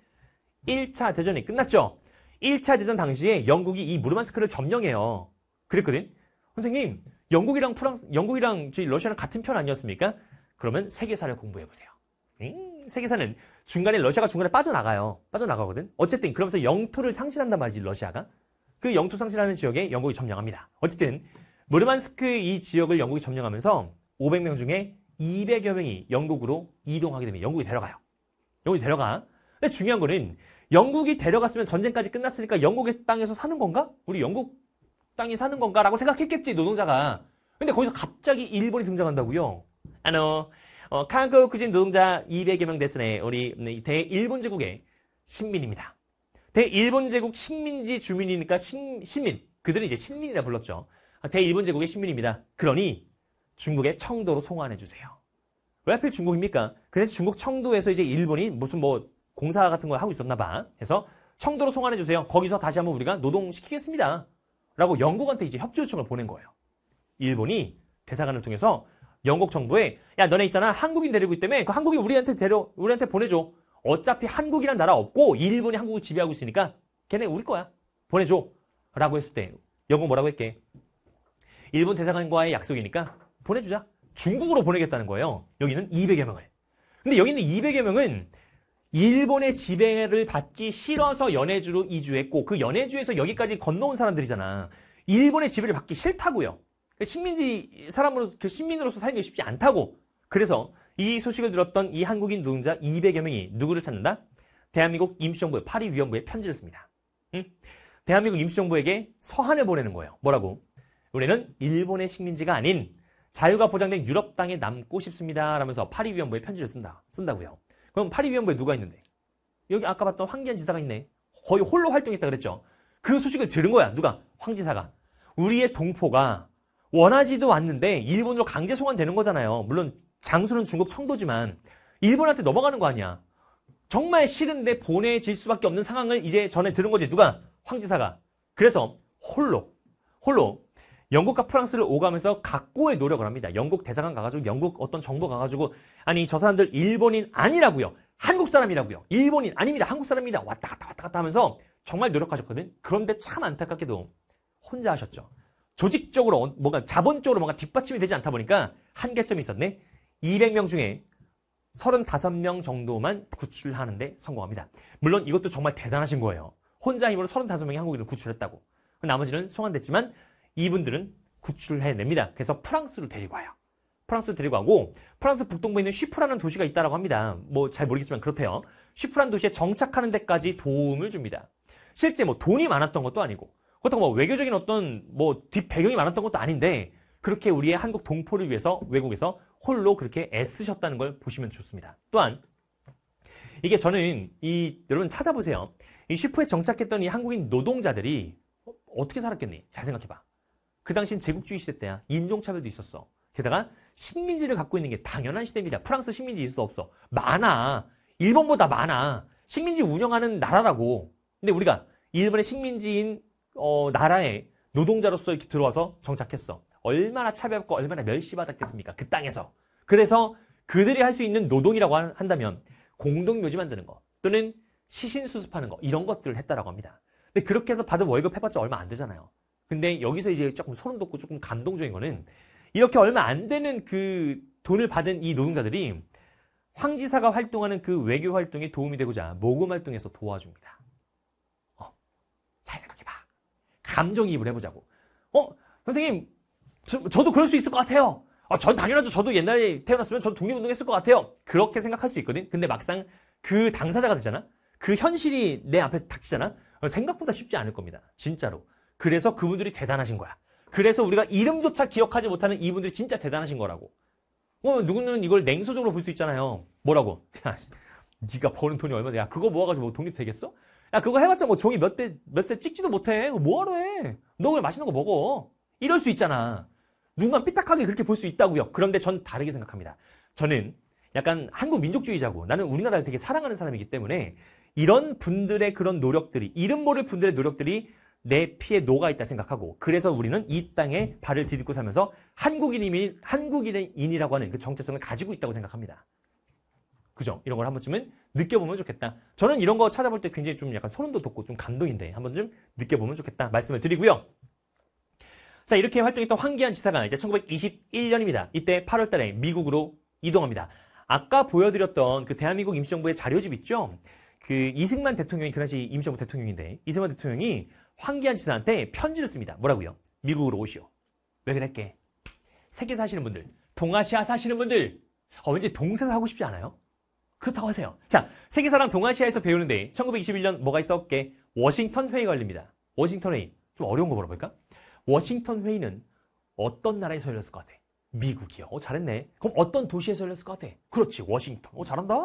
1차 대전이 끝났죠. 1차 대전 당시에 영국이 이 무르만스크를 점령해요. 그랬거든. 선생님, 영국이랑 프랑 스 영국이랑 저희 러시아랑 같은 편 아니었습니까? 그러면 세계사를 공부해 보세요. 음, 세계사는 중간에 러시아가 중간에 빠져나가요. 빠져나가거든. 어쨌든 그러면서 영토를 상실한단 말이지 러시아가. 그 영토 상실하는 지역에 영국이 점령합니다. 어쨌든 무르만스크 이 지역을 영국이 점령하면서 500명 중에 200여 명이 영국으로 이동하게 됩니다. 영국이 데려가요. 영국이 데려가. 근데 중요한 거는 영국이 데려갔으면 전쟁까지 끝났으니까 영국의 땅에서 사는 건가? 우리 영국 땅이 사는 건가? 라고 생각했겠지, 노동자가. 근데 거기서 갑자기 일본이 등장한다고요. 아노, 어, 한국 구진 노동자 200여 명 대신에 우리 음, 대일본 제국의 신민입니다. 대일본 제국 식민지 주민이니까 신, 신민 그들은 이제 신민이라 불렀죠. 아, 대일본 제국의 신민입니다. 그러니 중국의 청도로 송환해 주세요. 왜 하필 중국입니까? 그래서 중국 청도에서 이제 일본이 무슨 뭐 공사 같은 걸 하고 있었나 봐. 해서 청도로 송환해 주세요. 거기서 다시 한번 우리가 노동시키겠습니다. 라고 영국한테 이제 협조 요청을 보낸 거예요. 일본이 대사관을 통해서 영국 정부에 야 너네 있잖아 한국인 데리고 있기 때문에 그 한국인 우리한테 데려 우리한테 보내줘. 어차피 한국이란 나라 없고 일본이 한국을 지배하고 있으니까 걔네 우리 거야. 보내줘. 라고 했을 때 영국 뭐라고 할게? 일본 대사관과의 약속이니까 보내주자. 중국으로 보내겠다는 거예요. 여기는 200여 명을. 근데 여기 있는 200여 명은 일본의 지배를 받기 싫어서 연해주로 이주했고 그 연해주에서 여기까지 건너온 사람들이잖아. 일본의 지배를 받기 싫다고요. 식민지 사람으로 그 식민으로서 살기 쉽지 않다고. 그래서 이 소식을 들었던 이 한국인 노동자 200여 명이 누구를 찾는다? 대한민국 임시정부의 파리 위원부에 편지를 씁니다. 응? 대한민국 임시정부에게 서한을 보내는 거예요. 뭐라고? 우리는 일본의 식민지가 아닌 자유가 보장된 유럽 땅에 남고 싶습니다. 라면서 파리 위원부에 편지를 쓴다. 쓴다고요. 그럼 파리 위원부에 누가 있는데? 여기 아까 봤던 황기현 지사가 있네. 거의 홀로 활동했다 그랬죠. 그 소식을 들은 거야. 누가? 황 지사가. 우리의 동포가 원하지도 않는데 일본으로 강제 송환되는 거잖아요. 물론 장수는 중국 청도지만 일본한테 넘어가는 거 아니야. 정말 싫은데 보내질 수밖에 없는 상황을 이제 전에 들은 거지. 누가? 황지사가. 그래서 홀로, 홀로 영국과 프랑스를 오가면서 각고의 노력을 합니다. 영국 대사관 가가지고 영국 어떤 정보 가가지고 아니 저 사람들 일본인 아니라고요. 한국 사람이라고요. 일본인 아닙니다. 한국 사람입니다. 왔다 갔다 왔다 갔다 하면서 정말 노력하셨거든. 그런데 참 안타깝게도 혼자 하셨죠. 조직적으로 어, 뭔가 자본적으로 뭔가 뒷받침이 되지 않다 보니까 한계점이 있었네. 200명 중에 35명 정도만 구출하는데 성공합니다. 물론 이것도 정말 대단하신 거예요. 혼자 힘으로 3 5명이 한국인을 구출했다고. 그 나머지는 송환됐지만 이분들은 구출해냅니다. 그래서 프랑스로 데리고 와요. 프랑스로 데리고 가고 프랑스 북동부에 있는 쉬프라는 도시가 있다라고 합니다. 뭐 잘 모르겠지만 그렇대요. 쉬프란 도시에 정착하는 데까지 도움을 줍니다. 실제 뭐 돈이 많았던 것도 아니고 그렇다고 뭐 외교적인 어떤 뭐 뒷배경이 많았던 것도 아닌데 그렇게 우리의 한국 동포를 위해서 외국에서 홀로 그렇게 애쓰셨다는 걸 보시면 좋습니다. 또한 이게 저는 이 여러분 찾아보세요. 이슈프에 정착했던 이 한국인 노동자들이 어떻게 살았겠니? 잘 생각해봐. 그 당시엔 제국주의 시대 때야. 인종차별도 있었어. 게다가 식민지를 갖고 있는 게 당연한 시대입니다. 프랑스 식민지 있어도 없어. 많아. 일본보다 많아. 식민지 운영하는 나라라고. 근데 우리가 일본의 식민지인 어, 나라에 노동자로서 이렇게 들어와서 정착했어. 얼마나 차별받고 얼마나 멸시받았겠습니까? 그 땅에서. 그래서 그들이 할 수 있는 노동이라고 한다면 공동묘지 만드는 거 또는 시신 수습하는 거 이런 것들을 했다라고 합니다. 근데 그렇게 해서 받은 월급 해봤자 얼마 안 되잖아요. 근데 여기서 이제 조금 소름 돋고 조금 감동적인 거는 이렇게 얼마 안 되는 그 돈을 받은 이 노동자들이 황 지사가 활동하는 그 외교 활동에 도움이 되고자 모금 활동에서 도와줍니다. 어, 잘 생각해봐. 감정이입을 해보자고. 어? 선생님, 저, 저도 그럴 수 있을 것 같아요. 아, 전 당연하죠. 저도 옛날에 태어났으면 전 독립운동 했을 것 같아요. 그렇게 생각할 수 있거든. 근데 막상 그 당사자가 되잖아. 그 현실이 내 앞에 닥치잖아. 어, 생각보다 쉽지 않을 겁니다. 진짜로. 그래서 그분들이 대단하신 거야. 그래서 우리가 이름조차 기억하지 못하는 이분들이 진짜 대단하신 거라고. 어, 누구는 이걸 냉소적으로 볼 수 있잖아요. 뭐라고? (laughs) 야, 네가 버는 돈이 얼마야? 그거 모아가지고 뭐 독립되겠어? 야 그거 해봤자 뭐 종이 몇 대 몇 세 찍지도 못해. 뭐하러 해? 너 그냥 맛있는 거 먹어. 이럴 수 있잖아. 눈만 삐딱하게 그렇게 볼 수 있다고요. 그런데 전 다르게 생각합니다. 저는 약간 한국 민족주의자고 나는 우리나라를 되게 사랑하는 사람이기 때문에 이런 분들의 그런 노력들이 이름 모를 분들의 노력들이 내 피에 녹아 있다 생각하고 그래서 우리는 이 땅에 발을 디딛고 살면서 한국인이 한국인이라고 하는 그 정체성을 가지고 있다고 생각합니다. 그죠? 이런 걸 한 번쯤은 느껴보면 좋겠다. 저는 이런 거 찾아볼 때 굉장히 좀 약간 소름도 돋고 좀 감동인데 한 번쯤 느껴보면 좋겠다 말씀을 드리고요. 자 이렇게 활동했던 황기한 지사가 이제 1921년입니다. 이때 8월달에 미국으로 이동합니다. 아까 보여드렸던 그 대한민국 임시정부의 자료집 있죠? 그 이승만 대통령이 그 당시 임시정부 대통령인데 이승만 대통령이 황기한 지사한테 편지를 씁니다. 뭐라고요? 미국으로 오시오. 왜 그랬게? 세계 사시는 분들, 동아시아 사시는 분들, 어, 왠지 동서 하고 싶지 않아요? 그렇다고 하세요. 자, 세계사랑 동아시아에서 배우는데 1921년 뭐가 있었게? 워싱턴 회의가 열립니다. 워싱턴 회의. 좀 어려운 거 물어볼까? 워싱턴 회의는 어떤 나라에서 열렸을 것 같아? 미국이요. 어, 잘했네. 그럼 어떤 도시에서 열렸을 것 같아? 그렇지, 워싱턴. 어, 잘한다.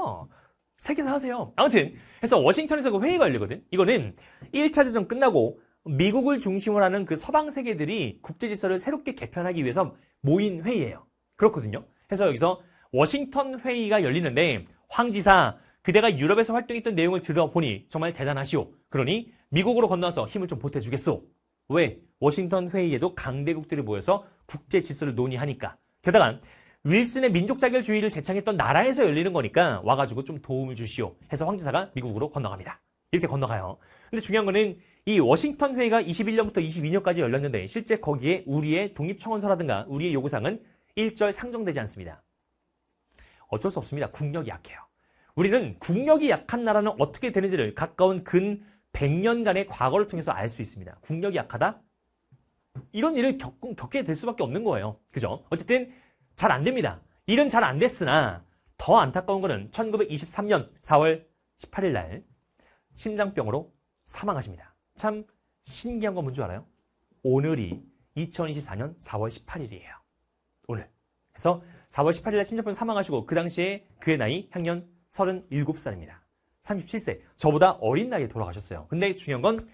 세계사 하세요. 아무튼 해서 워싱턴에서 그 회의가 열리거든. 이거는 1차 대전 끝나고 미국을 중심으로 하는 그 서방 세계들이 국제 질서를 새롭게 개편하기 위해서 모인 회의예요. 그렇거든요. 해서 여기서 워싱턴 회의가 열리는데 황 지사 그대가 유럽에서 활동했던 내용을 들어보니 정말 대단하시오. 그러니 미국으로 건너와서 힘을 좀 보태주겠소. 왜? 워싱턴 회의에도 강대국들이 모여서 국제 질서를 논의하니까. 게다가 윌슨의 민족 자결주의를 제창했던 나라에서 열리는 거니까 와가지고 좀 도움을 주시오. 해서 황 지사가 미국으로 건너갑니다. 이렇게 건너가요. 근데 중요한 거는 이 워싱턴 회의가 21년부터 22년까지 열렸는데 실제 거기에 우리의 독립청원서라든가 우리의 요구사항은 1절 상정되지 않습니다. 어쩔 수 없습니다. 국력이 약해요. 우리는 국력이 약한 나라는 어떻게 되는지를 가까운 근 100년간의 과거를 통해서 알 수 있습니다. 국력이 약하다? 이런 일을 겪, 겪게 될 수밖에 없는 거예요. 그죠? 어쨌든 잘 안 됩니다. 일은 잘 안 됐으나 더 안타까운 거는 1923년 4월 18일 날 심장병으로 사망하십니다. 참 신기한 건 뭔 줄 알아요? 오늘이 2024년 4월 18일이에요. 오늘. 그래서 4월 1 8일날 심장병 사망하시고 그 당시에 그의 나이 향년 37살입니다. 37세. 저보다 어린 나이에 돌아가셨어요. 근데 중요한 건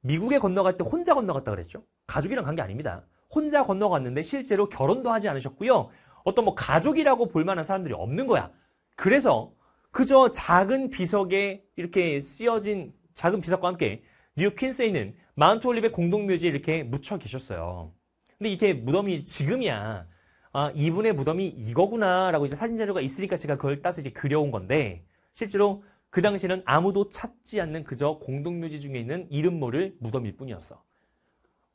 미국에 건너갈 때 혼자 건너갔다 그랬죠. 가족이랑 간 게 아닙니다. 혼자 건너갔는데 실제로 결혼도 하지 않으셨고요. 어떤 뭐 가족이라고 볼 만한 사람들이 없는 거야. 그래서 그저 작은 비석에 이렇게 쓰여진 작은 비석과 함께 뉴욕 퀸스에 있는 마운트 올립의 공동묘지에 이렇게 묻혀 계셨어요. 근데 이게 무덤이 지금이야. 아, 이분의 무덤이 이거구나라고 이제 사진 자료가 있으니까 제가 그걸 따서 이제 그려온 건데 실제로 그 당시에는 아무도 찾지 않는 그저 공동묘지 중에 있는 이름 모를 무덤일 뿐이었어.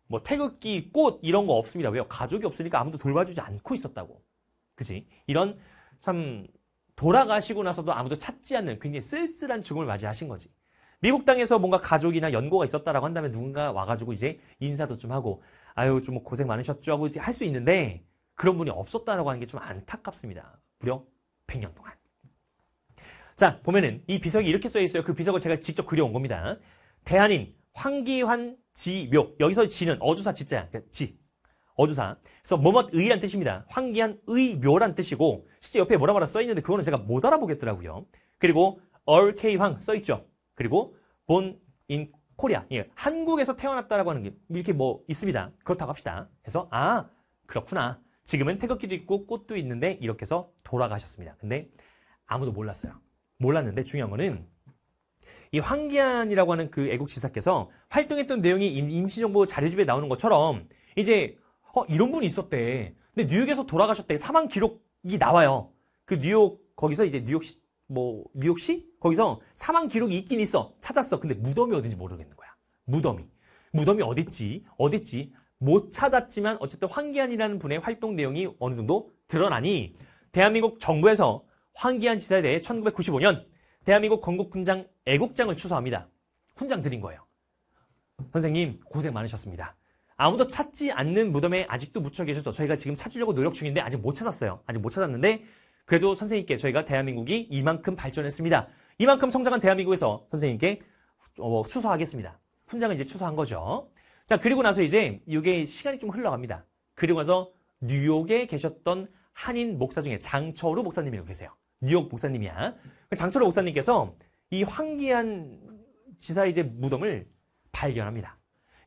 뭐 태극기, 꽃 이런 거 없습니다. 왜요? 가족이 없으니까 아무도 돌봐주지 않고 있었다고. 그지? 이런 참 돌아가시고 나서도 아무도 찾지 않는 굉장히 쓸쓸한 죽음을 맞이하신 거지. 미국 땅에서 뭔가 가족이나 연고가 있었다라고 한다면 누군가 와가지고 이제 인사도 좀 하고 아유 좀 고생 많으셨죠 하고 할 수 있는데 그런 분이 없었다라고 하는 게 좀 안타깝습니다. 무려 100년 동안. 자, 보면은 이 비석이 이렇게 써 있어요. 그 비석을 제가 직접 그려온 겁니다. 대한인 황기환 지묘. 여기서 지는 어주사 지자야. 그러니까 지. 어주사. 그래서 뭐뭐 의란 뜻입니다. 황기환 의묘란 뜻이고 실제 옆에 뭐라 뭐라 써 있는데 그거는 제가 못 알아보겠더라고요. 그리고 얼케이황 써 있죠. 그리고 본인 코리아. 예, 한국에서 태어났다라고 하는 게 이렇게 뭐 있습니다. 그렇다고 합시다. 그래서 아, 그렇구나. 지금은 태극기도 있고 꽃도 있는데 이렇게 해서 돌아가셨습니다. 근데 아무도 몰랐어요. 몰랐는데 중요한 거는 이 황기안이라고 하는 그 애국 지사께서 활동했던 내용이 임시정부 자료집에 나오는 것처럼 이제 어, 이런 분이 있었대. 근데 뉴욕에서 돌아가셨대. 사망 기록이 나와요. 그 뉴욕 거기서 이제 뉴욕시 뭐 뉴욕시 거기서 사망 기록이 있긴 있어. 찾았어. 근데 무덤이 어딘지 모르겠는 거야. 무덤이. 무덤이 어딨지? 어딨지? 못 찾았지만 어쨌든 황기안이라는 분의 활동 내용이 어느 정도 드러나니 대한민국 정부에서 황기안 지사에 대해 1995년 대한민국 건국훈장 애국장을 추서합니다. 훈장 드린 거예요. 선생님 고생 많으셨습니다. 아무도 찾지 않는 무덤에 아직도 묻혀 계셔서 저희가 지금 찾으려고 노력 중인데 아직 못 찾았어요. 아직 못 찾았는데 그래도 선생님께 저희가 대한민국이 이만큼 발전했습니다. 이만큼 성장한 대한민국에서 선생님께 어, 추수하겠습니다. 훈장을 이제 추수한 거죠. 자, 그리고 나서 이제 이게 시간이 좀 흘러갑니다. 그리고 나서 뉴욕에 계셨던 한인 목사 중에 장철우 목사님이 계세요. 뉴욕 목사님이야. 그 장철우 목사님께서 이 황기한 지사의 이제 무덤을 발견합니다.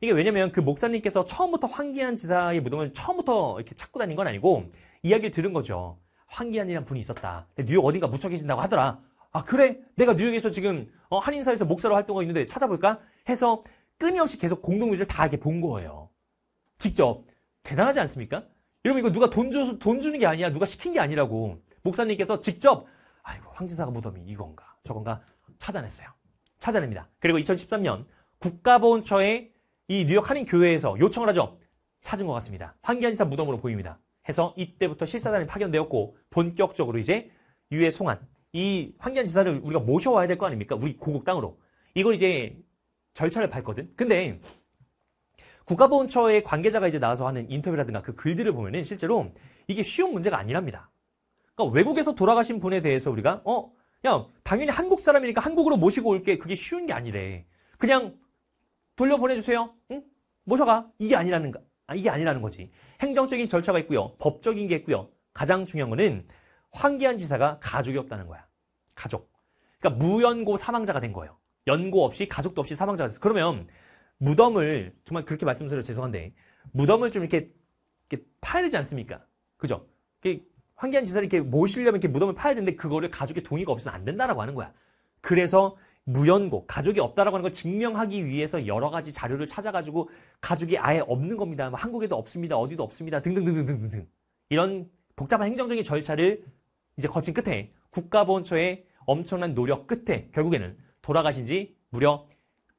이게 왜냐면 그 목사님께서 처음부터 황기한 지사의 무덤을 처음부터 이렇게 찾고 다닌 건 아니고 이야기를 들은 거죠. 황기한이란 분이 있었다. 뉴욕 어디가 묻혀 계신다고 하더라. 아 그래? 내가 뉴욕에서 지금 어, 한인사에서 목사로 활동하고 있는데 찾아볼까? 해서 끊임없이 계속 공동묘지를 다 이렇게 본 거예요. 직접. 대단하지 않습니까? 여러분 이거 누가 돈, 줘, 돈 주는 게 아니야. 누가 시킨 게 아니라고. 목사님께서 직접 아이고 황지사가 무덤이 이건가 저건가 찾아냈어요. 찾아냅니다. 그리고 2013년 국가보훈처의 이 뉴욕 한인교회에서 요청을 하죠. 찾은 것 같습니다. 황기한지사 무덤으로 보입니다. 해서 이때부터 실사단이 파견되었고 본격적으로 이제 유해 송환 이황기한 지사를 우리가 모셔와야 될 거 아닙니까? 우리 고국 땅으로. 이걸 이제 절차를 밟거든. 근데 국가보훈처의 관계자가 이제 나와서 하는 인터뷰라든가 그 글들을 보면은 실제로 이게 쉬운 문제가 아니랍니다. 그러니까 외국에서 돌아가신 분에 대해서 우리가 어, 야, 당연히 한국 사람이니까 한국으로 모시고 올게. 그게 쉬운 게 아니래. 그냥 돌려보내주세요. 응? 모셔가. 이게 아니라는, 거, 아, 이게 아니라는 거지. 행정적인 절차가 있고요. 법적인 게 있고요. 가장 중요한 거는 황기한 지사가 가족이 없다는 거야. 가족. 그러니까 무연고 사망자가 된 거예요. 연고 없이 가족도 없이 사망자가 됐어. 그러면 무덤을 정말 그렇게 말씀드려 죄송한데 무덤을 좀 이렇게, 이렇게 파야 되지 않습니까? 그죠? 황기한 지사를 이렇게 모시려면 이렇게 무덤을 파야 되는데 그거를 가족의 동의가 없으면 안 된다라고 하는 거야. 그래서 무연고 가족이 없다라고 하는 걸 증명하기 위해서 여러 가지 자료를 찾아가지고 가족이 아예 없는 겁니다. 뭐 한국에도 없습니다. 어디도 없습니다. 등등등등등등 이런 복잡한 행정적인 절차를 이제 거친 끝에 국가보훈처의 엄청난 노력 끝에 결국에는 돌아가신 지 무려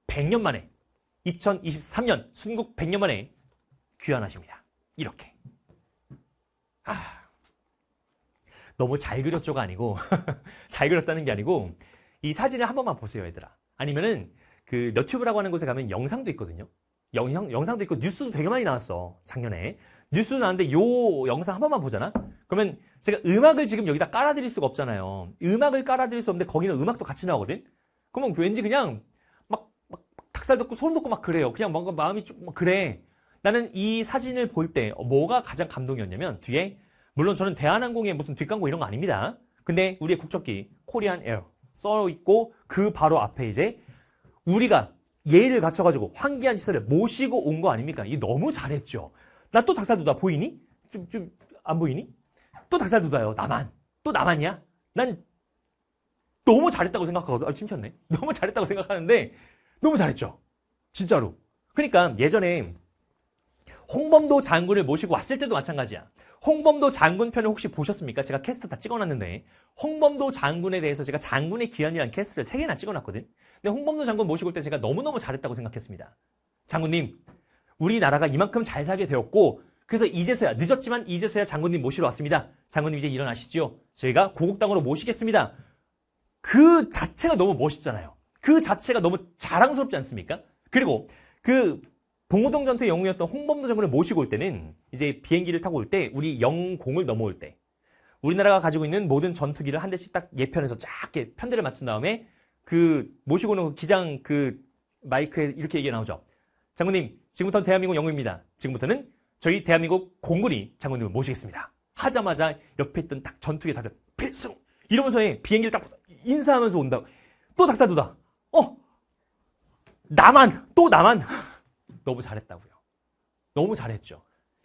100년 만에 2023년 순국 100년 만에 귀환하십니다. 이렇게. 아, 너무 잘 그렸죠가 아니고 (laughs) 잘 그렸다는 게 아니고 이 사진을 한 번만 보세요, 얘들아. 아니면은 그 너튜브라고 하는 곳에 가면 영상도 있거든요. 영상, 영상도 있고 뉴스도 되게 많이 나왔어. 작년에. 뉴스도 나왔는데 요 영상 한 번만 보잖아. 그러면 제가 음악을 지금 여기다 깔아드릴 수가 없잖아요. 음악을 깔아드릴 수 없는데 거기는 음악도 같이 나오거든. 그러면 왠지 그냥 막, 막 닭살 돋고 소름 돋고 막 그래요. 그냥 뭔가 마음이 좀 그래. 나는 이 사진을 볼 때 뭐가 가장 감동이었냐면 뒤에 물론 저는 대한항공의 무슨 뒷광고 이런 거 아닙니다. 근데 우리의 국적기 코리안 에어 써 있고 그 바로 앞에 이제 우리가 예의를 갖춰가지고 황기한 시설을 모시고 온 거 아닙니까? 이 너무 잘했죠. 나 또 닭살 돋아 보이니? 좀 좀 안 보이니? 또 닭살 돋아요. 나만 또 나만이야? 난 너무 잘했다고 생각하거든. 아, 침켰네. (laughs) 너무 잘했다고 생각하는데 너무 잘했죠. 진짜로. 그러니까 예전에 홍범도 장군을 모시고 왔을 때도 마찬가지야. 홍범도 장군 편을 혹시 보셨습니까? 제가 캐스트 다 찍어놨는데 홍범도 장군에 대해서 제가 장군의 기한이라는 캐스트를 3개나 찍어놨거든. 근데 홍범도 장군 모시고 올 때 제가 너무너무 잘했다고 생각했습니다. 장군님, 우리나라가 이만큼 잘 살게 되었고 그래서 이제서야 늦었지만 이제서야 장군님 모시러 왔습니다. 장군님 이제 일어나시죠 저희가 고국당으로 모시겠습니다. 그 자체가 너무 멋있잖아요. 그 자체가 너무 자랑스럽지 않습니까? 그리고 그 봉오동 전투의 영웅이었던 홍범도 장군을 모시고 올 때는 이제 비행기를 타고 올 때 우리 영공을 넘어올 때 우리나라가 가지고 있는 모든 전투기를 한 대씩 딱예편해서쫙게 편대를 맞춘 다음에 그 모시고 오는 그 기장 그 마이크에 이렇게 얘기가 나오죠. 장군님, 지금부터는 대한민국 영웅입니다. 지금부터는 저희 대한민국 공군이 장군님을 모시겠습니다. 하자마자 옆에 있던 딱 전투기 다들 필승 이러면서 예, 비행기를 딱 인사하면서 온다고. 또 닭사두다. 어! 나만! 또 나만! (laughs) 너무 잘했다고요. 너무 잘했죠.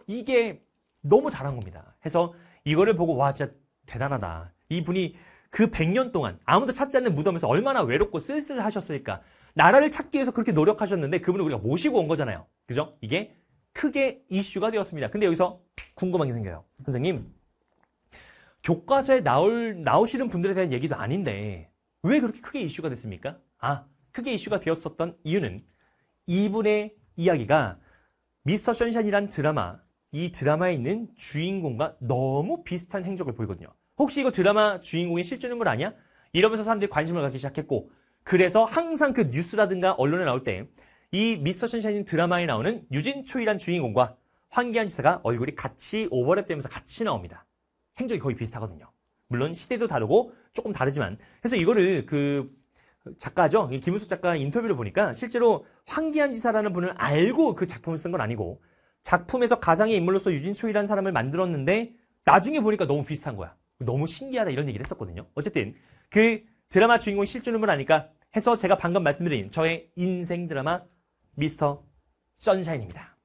이게 너무 잘한 겁니다. 해서 이거를 보고 와, 진짜 대단하다. 이분이 그 100년 동안 아무도 찾지 않는 무덤에서 얼마나 외롭고 쓸쓸하셨을까. 나라를 찾기 위해서 그렇게 노력하셨는데 그분을 우리가 모시고 온 거잖아요. 그죠? 이게 크게 이슈가 되었습니다. 근데 여기서 궁금한 게 생겨요. 선생님, 교과서에 나올, 나오시는 분들에 대한 얘기도 아닌데 왜 그렇게 크게 이슈가 됐습니까? 아, 크게 이슈가 되었었던 이유는 이분의 이야기가 미스터 션샤이란 드라마, 이 드라마에 있는 주인공과 너무 비슷한 행적을 보이거든요. 혹시 이거 드라마 주인공이 실존 인물 아니야? 이러면서 사람들이 관심을 갖기 시작했고 그래서 항상 그 뉴스라든가 언론에 나올 때 이 미스터 션샤인 드라마에 나오는 유진 초이란 주인공과 황기한 지사가 얼굴이 같이 오버랩되면서 같이 나옵니다. 행적이 거의 비슷하거든요. 물론 시대도 다르고 조금 다르지만 그래서 이거를 그 작가죠 김우수 작가 인터뷰를 보니까 실제로 황기한 지사라는 분을 알고 그 작품을 쓴 건 아니고 작품에서 가상의 인물로서 유진초이라는 사람을 만들었는데 나중에 보니까 너무 비슷한 거야. 너무 신기하다 이런 얘기를 했었거든요. 어쨌든 그 드라마 주인공 실존인물 아니까 해서 제가 방금 말씀드린 저의 인생 드라마 미스터 선샤인입니다.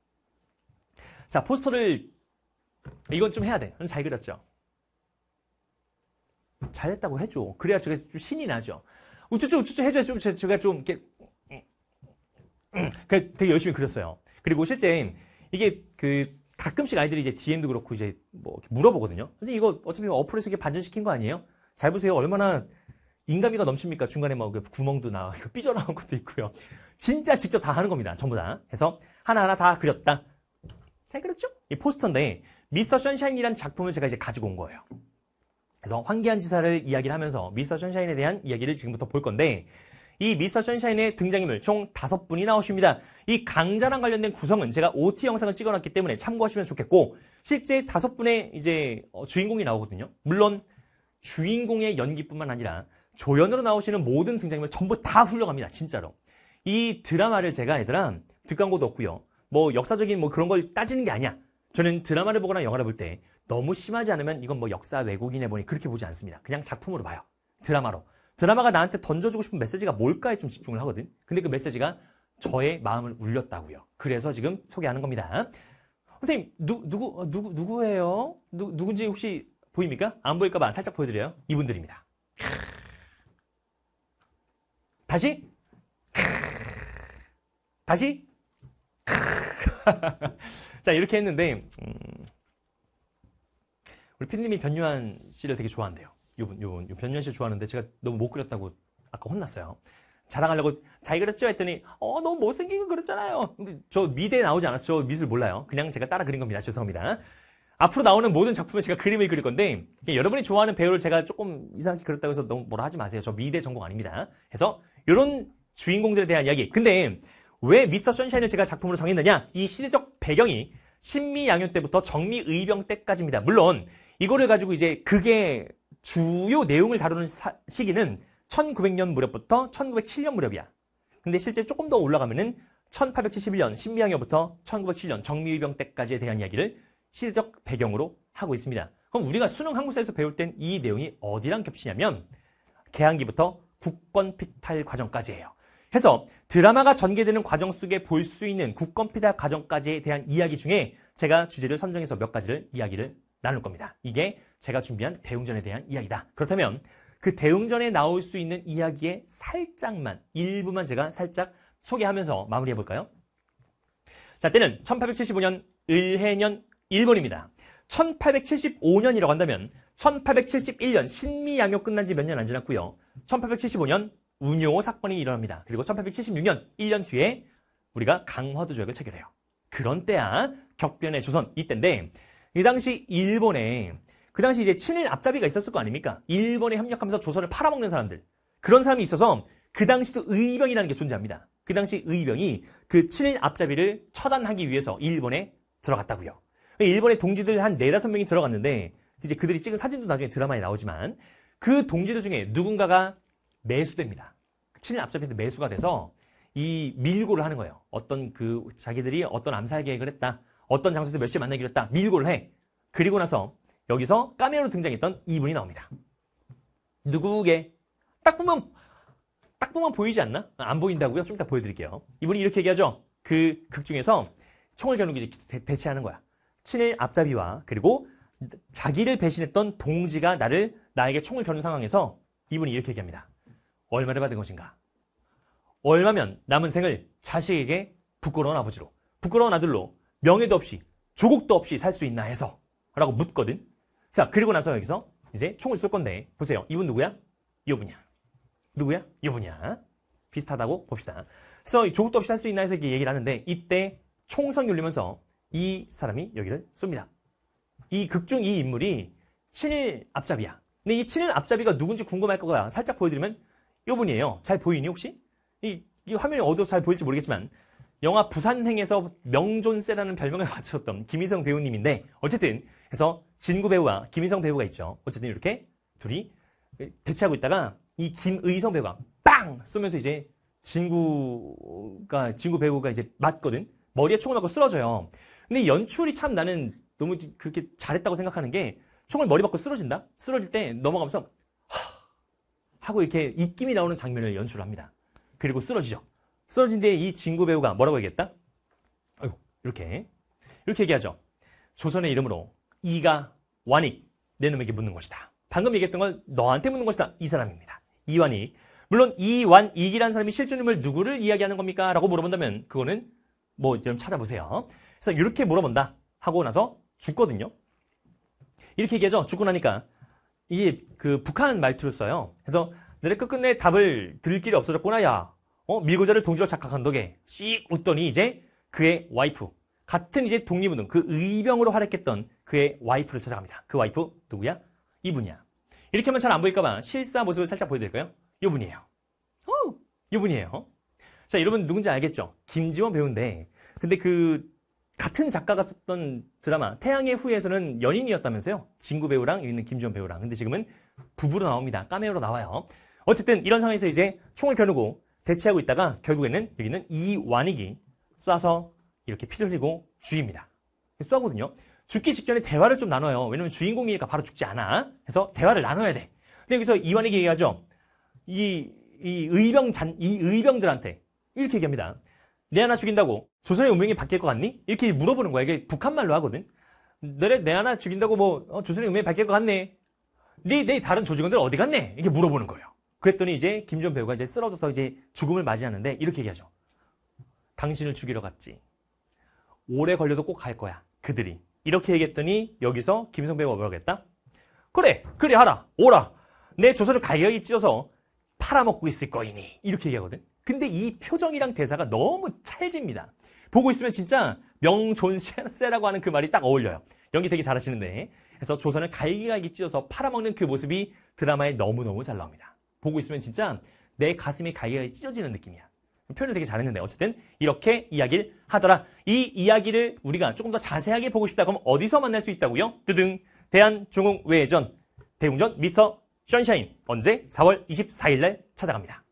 자 포스터를 이건 좀 해야 돼. 잘 그렸죠. 잘했다고 해줘. 그래야 제가 좀 신이 나죠. 우쭈쭈 우쭈쭈 해줘야 좀 제가 좀 이렇게 그 되게 열심히 그렸어요. 그리고 실제 이게 그 가끔씩 아이들이 이제 DM도 그렇고 이제 뭐 물어보거든요. 선생님 이거 어차피 어플에서 이게 반전시킨 거 아니에요? 잘 보세요. 얼마나 인간미가 넘칩니까? 중간에 막 뭐 그 구멍도 나, 이거 삐져나온 것도 있고요. 진짜 직접 다 하는 겁니다. 전부 다. 해서 하나하나 다 그렸다. 잘 그렸죠? 이 포스터인데 미스터 션샤인이라는 작품을 제가 이제 가지고 온 거예요. 그래서 황기한 지사를 이야기를 하면서 미스터 션샤인에 대한 이야기를 지금부터 볼 건데 이 미스터 션샤인의 등장인물 총 다섯 분이 나오십니다. 이 강자랑 관련된 구성은 제가 OT 영상을 찍어놨기 때문에 참고하시면 좋겠고 실제 다섯 분의 이제 어, 주인공이 나오거든요. 물론 주인공의 연기뿐만 아니라 조연으로 나오시는 모든 등장인물 전부 다 훌륭합니다. 진짜로. 이 드라마를 제가 얘들아 득광고도 없고요. 뭐 역사적인 뭐 그런 걸 따지는 게 아니야. 저는 드라마를 보거나 영화를 볼때 너무 심하지 않으면 이건 뭐 역사 왜곡이네 보니 그렇게 보지 않습니다. 그냥 작품으로 봐요. 드라마로. 드라마가 나한테 던져주고 싶은 메시지가 뭘까에 좀 집중을 하거든. 근데 그 메시지가 저의 마음을 울렸다고요. 그래서 지금 소개하는 겁니다. 선생님, 누, 누구, 어, 누구, 누구예요? 누, 누군지 혹시 보입니까? 안 보일까봐 살짝 보여드려요. 이분들입니다. 다시? 다시? (laughs) 자, 이렇게 했는데, 음... 우리 피디님이 변유한 씨를 되게 좋아한대요. 요분, 요분, 변유한 씨를 좋아하는데 제가 너무 못 그렸다고 아까 혼났어요. 자랑하려고 잘 그렸죠? 했더니 어 너무 못생긴고그렸잖아요 근데 저 미대에 나오지 않았어요. 미술 몰라요. 그냥 제가 따라 그린 겁니다. 죄송합니다. 앞으로 나오는 모든 작품에 제가 그림을 그릴 건데 여러분이 좋아하는 배우를 제가 조금 이상하게 그렸다고 해서 너무 뭐라 하지 마세요. 저 미대 전공 아닙니다. 해서 이런 주인공들에 대한 이야기. 근데 왜 미스터 션샤인을 제가 작품으로 정했느냐? 이 시대적 배경이 신미양요 때부터 정미의병 때까지입니다. 물론 이거를 가지고 이제 그게 주요 내용을 다루는 사, 시기는 1900년 무렵부터 1907년 무렵이야. 근데 실제 조금 더 올라가면은 1871년 신미양여부터 1907년 정미위병 때까지에 대한 이야기를 시대적 배경으로 하고 있습니다. 그럼 우리가 수능 한국사에서 배울 땐 이 내용이 어디랑 겹치냐면 개항기부터 국권 피탈 과정까지예요. 해서 드라마가 전개되는 과정 속에 볼 수 있는 국권 피탈 과정까지에 대한 이야기 중에 제가 주제를 선정해서 몇 가지를 이야기를 나눌 겁니다. 이게 제가 준비한 대웅전에 대한 이야기다. 그렇다면 그 대웅전에 나올 수 있는 이야기의 살짝만, 일부만 제가 살짝 소개하면서 마무리해 볼까요? 자, 때는 1875년 을해년 일본입니다. 1875년이라고 한다면 1871년 신미양요 끝난 지 몇 년 안 지났고요. 1875년 운요 호 사건이 일어납니다. 그리고 1876년 1년 뒤에 우리가 강화도 조약을 체결해요. 그런 때야 격변의 조선 이때인데 이 당시 일본에 그 당시 이제 친일 앞잡이가 있었을 거 아닙니까? 일본에 협력하면서 조선을 팔아먹는 사람들 그런 사람이 있어서 그 당시도 의병이라는 게 존재합니다. 그 당시 의병이 그 친일 앞잡이를 처단하기 위해서 일본에 들어갔다고요. 일본의 동지들 한 네다섯 명이 들어갔는데 이제 그들이 찍은 사진도 나중에 드라마에 나오지만 그 동지들 중에 누군가가 매수됩니다. 그 친일 앞잡이한테 매수가 돼서 이 밀고를 하는 거예요. 어떤 그 자기들이 어떤 암살 계획을 했다. 어떤 장소에서 몇 시에 만나기로 했다. 밀고를 해. 그리고 나서 여기서 까메오로 등장했던 이분이 나옵니다. 누구게? 딱 보면 딱 보면 보이지 않나? 안 보인다고요? 좀 이따 보여드릴게요. 이분이 이렇게 얘기하죠. 그 극 중에서 총을 겨누기 대체하는 거야. 친일 앞잡이와 그리고 자기를 배신했던 동지가 나를 나에게 총을 겨눈 상황에서 이분이 이렇게 얘기합니다. 얼마를 받은 것인가? 얼마면 남은 생을 자식에게 부끄러운 아버지로, 부끄러운 아들로, 명예도 없이 조국도 없이 살 수 있나 해서 라고 묻거든. 자, 그리고 나서 여기서 이제 총을 쏠 건데 보세요. 이분 누구야? 이분이야 누구야? 이분이야 비슷하다고 봅시다. 그래서 조국도 없이 살 수 있나 해서 이렇게 얘기를 하는데 이때 총성이 울리면서 이 사람이 여기를 쏩니다. 이 극중 이 인물이 친일 앞잡이야. 근데 이친일 앞잡이가 누군지 궁금할 거야. 살짝 보여드리면 이분이에요잘 보이니 혹시? 이, 이 화면이 어디서잘 보일지 모르겠지만 영화 부산행에서 명존세라는 별명을 받으셨던 (laughs) 김희성 배우님인데 어쨌든 그래서 진구 배우와 김희성 배우가 있죠. 어쨌든 이렇게 둘이 대치하고 있다가 이 김의성 배우가 빵 쏘면서 이제 진구가 진구 배우가 이제 맞거든. 머리에 총을 맞고 쓰러져요. 근데 연출이 참 나는 너무 그렇게 잘했다고 생각하는 게 총을 머리 맞고 쓰러진다. 쓰러질 때 넘어가면서 하, 하고 이렇게 입김이 나오는 장면을 연출합니다. 그리고 쓰러지죠. 쓰러진 뒤에 이 진구 배우가 뭐라고 얘기했다? 아유, 이렇게. 이렇게 얘기하죠. 조선의 이름으로 이가 완익 내 놈에게 묻는 것이다. 방금 얘기했던 건 너한테 묻는 것이다. 이 사람입니다. 이완익. 물론 이완익이라는 사람이 실존인을 누구를 이야기하는 겁니까? 라고 물어본다면 그거는 뭐 좀 찾아보세요. 그래서 이렇게 물어본다 하고 나서 죽거든요. 이렇게 얘기하죠. 죽고 나니까 이게 그 북한 말투로 써요. 그래서 내가 끝끝내 답을 들 길이 없어졌구나 야 어, 밀고자를 동지로 착각한 덕에 씩 웃더니 이제 그의 와이프 같은 이제 독립운동 그 의병으로 활약했던 그의 와이프를 찾아갑니다. 그 와이프 누구야? 이분이야. 이렇게 하면 잘 안 보일까봐 실사 모습을 살짝 보여드릴까요? 이분이에요. 어, 이분이에요. 자, 여러분 누군지 알겠죠? 김지원 배우인데 근데 그 같은 작가가 썼던 드라마 태양의 후예에서는 연인이었다면서요? 진구 배우랑 있는 김지원 배우랑 근데 지금은 부부로 나옵니다. 까메오로 나와요. 어쨌든 이런 상황에서 이제 총을 겨누고 대체하고 있다가 결국에는 여기는 이완익이 쏴서 이렇게 피를 흘리고 주입니다. 쏘거든요 죽기 직전에 대화를 좀 나눠요. 왜냐면 주인공이니까 바로 죽지 않아. 그래서 대화를 나눠야 돼. 근데 여기서 이완익이 얘기하죠. 이, 이 의병 잔, 이 의병들한테 이렇게 얘기합니다. 내 하나 죽인다고 조선의 운명이 바뀔 것 같니? 이렇게 물어보는 거야. 이게 북한말로 하거든. 너네 내 하나 죽인다고 뭐 어, 조선의 운명이 바뀔 것 같네. 네, 네 다른 조직원들 어디 갔네? 이렇게 물어보는 거예요. 그랬더니 이제 김전 배우가 이제 쓰러져서 이제 죽음을 맞이하는데 이렇게 얘기하죠. 당신을 죽이러 갔지. 오래 걸려도 꼭 갈 거야. 그들이. 이렇게 얘기했더니 여기서 김성 배우가 뭐라고 했다? 그래, 그래 하라. 오라. 내 조선을 가격이 찢어서 팔아먹고 있을 거이니. 이렇게 얘기하거든. 근데 이 표정이랑 대사가 너무 찰집니다. 보고 있으면 진짜 명존세라고 하는 그 말이 딱 어울려요. 연기 되게 잘하시는데. 그래서 조선을 갈기갈기 찢어서 팔아먹는 그 모습이 드라마에 너무너무 잘 나옵니다. 보고 있으면 진짜 내 가슴이 갈기가 찢어지는 느낌이야. 표현을 되게 잘했는데 어쨌든 이렇게 이야기를 하더라. 이 이야기를 우리가 조금 더 자세하게 보고 싶다 그러면 어디서 만날 수 있다고요? 뜨등 대한중국 외전 대웅전 미스터 션샤인 언제? 4월 24일 날 찾아갑니다.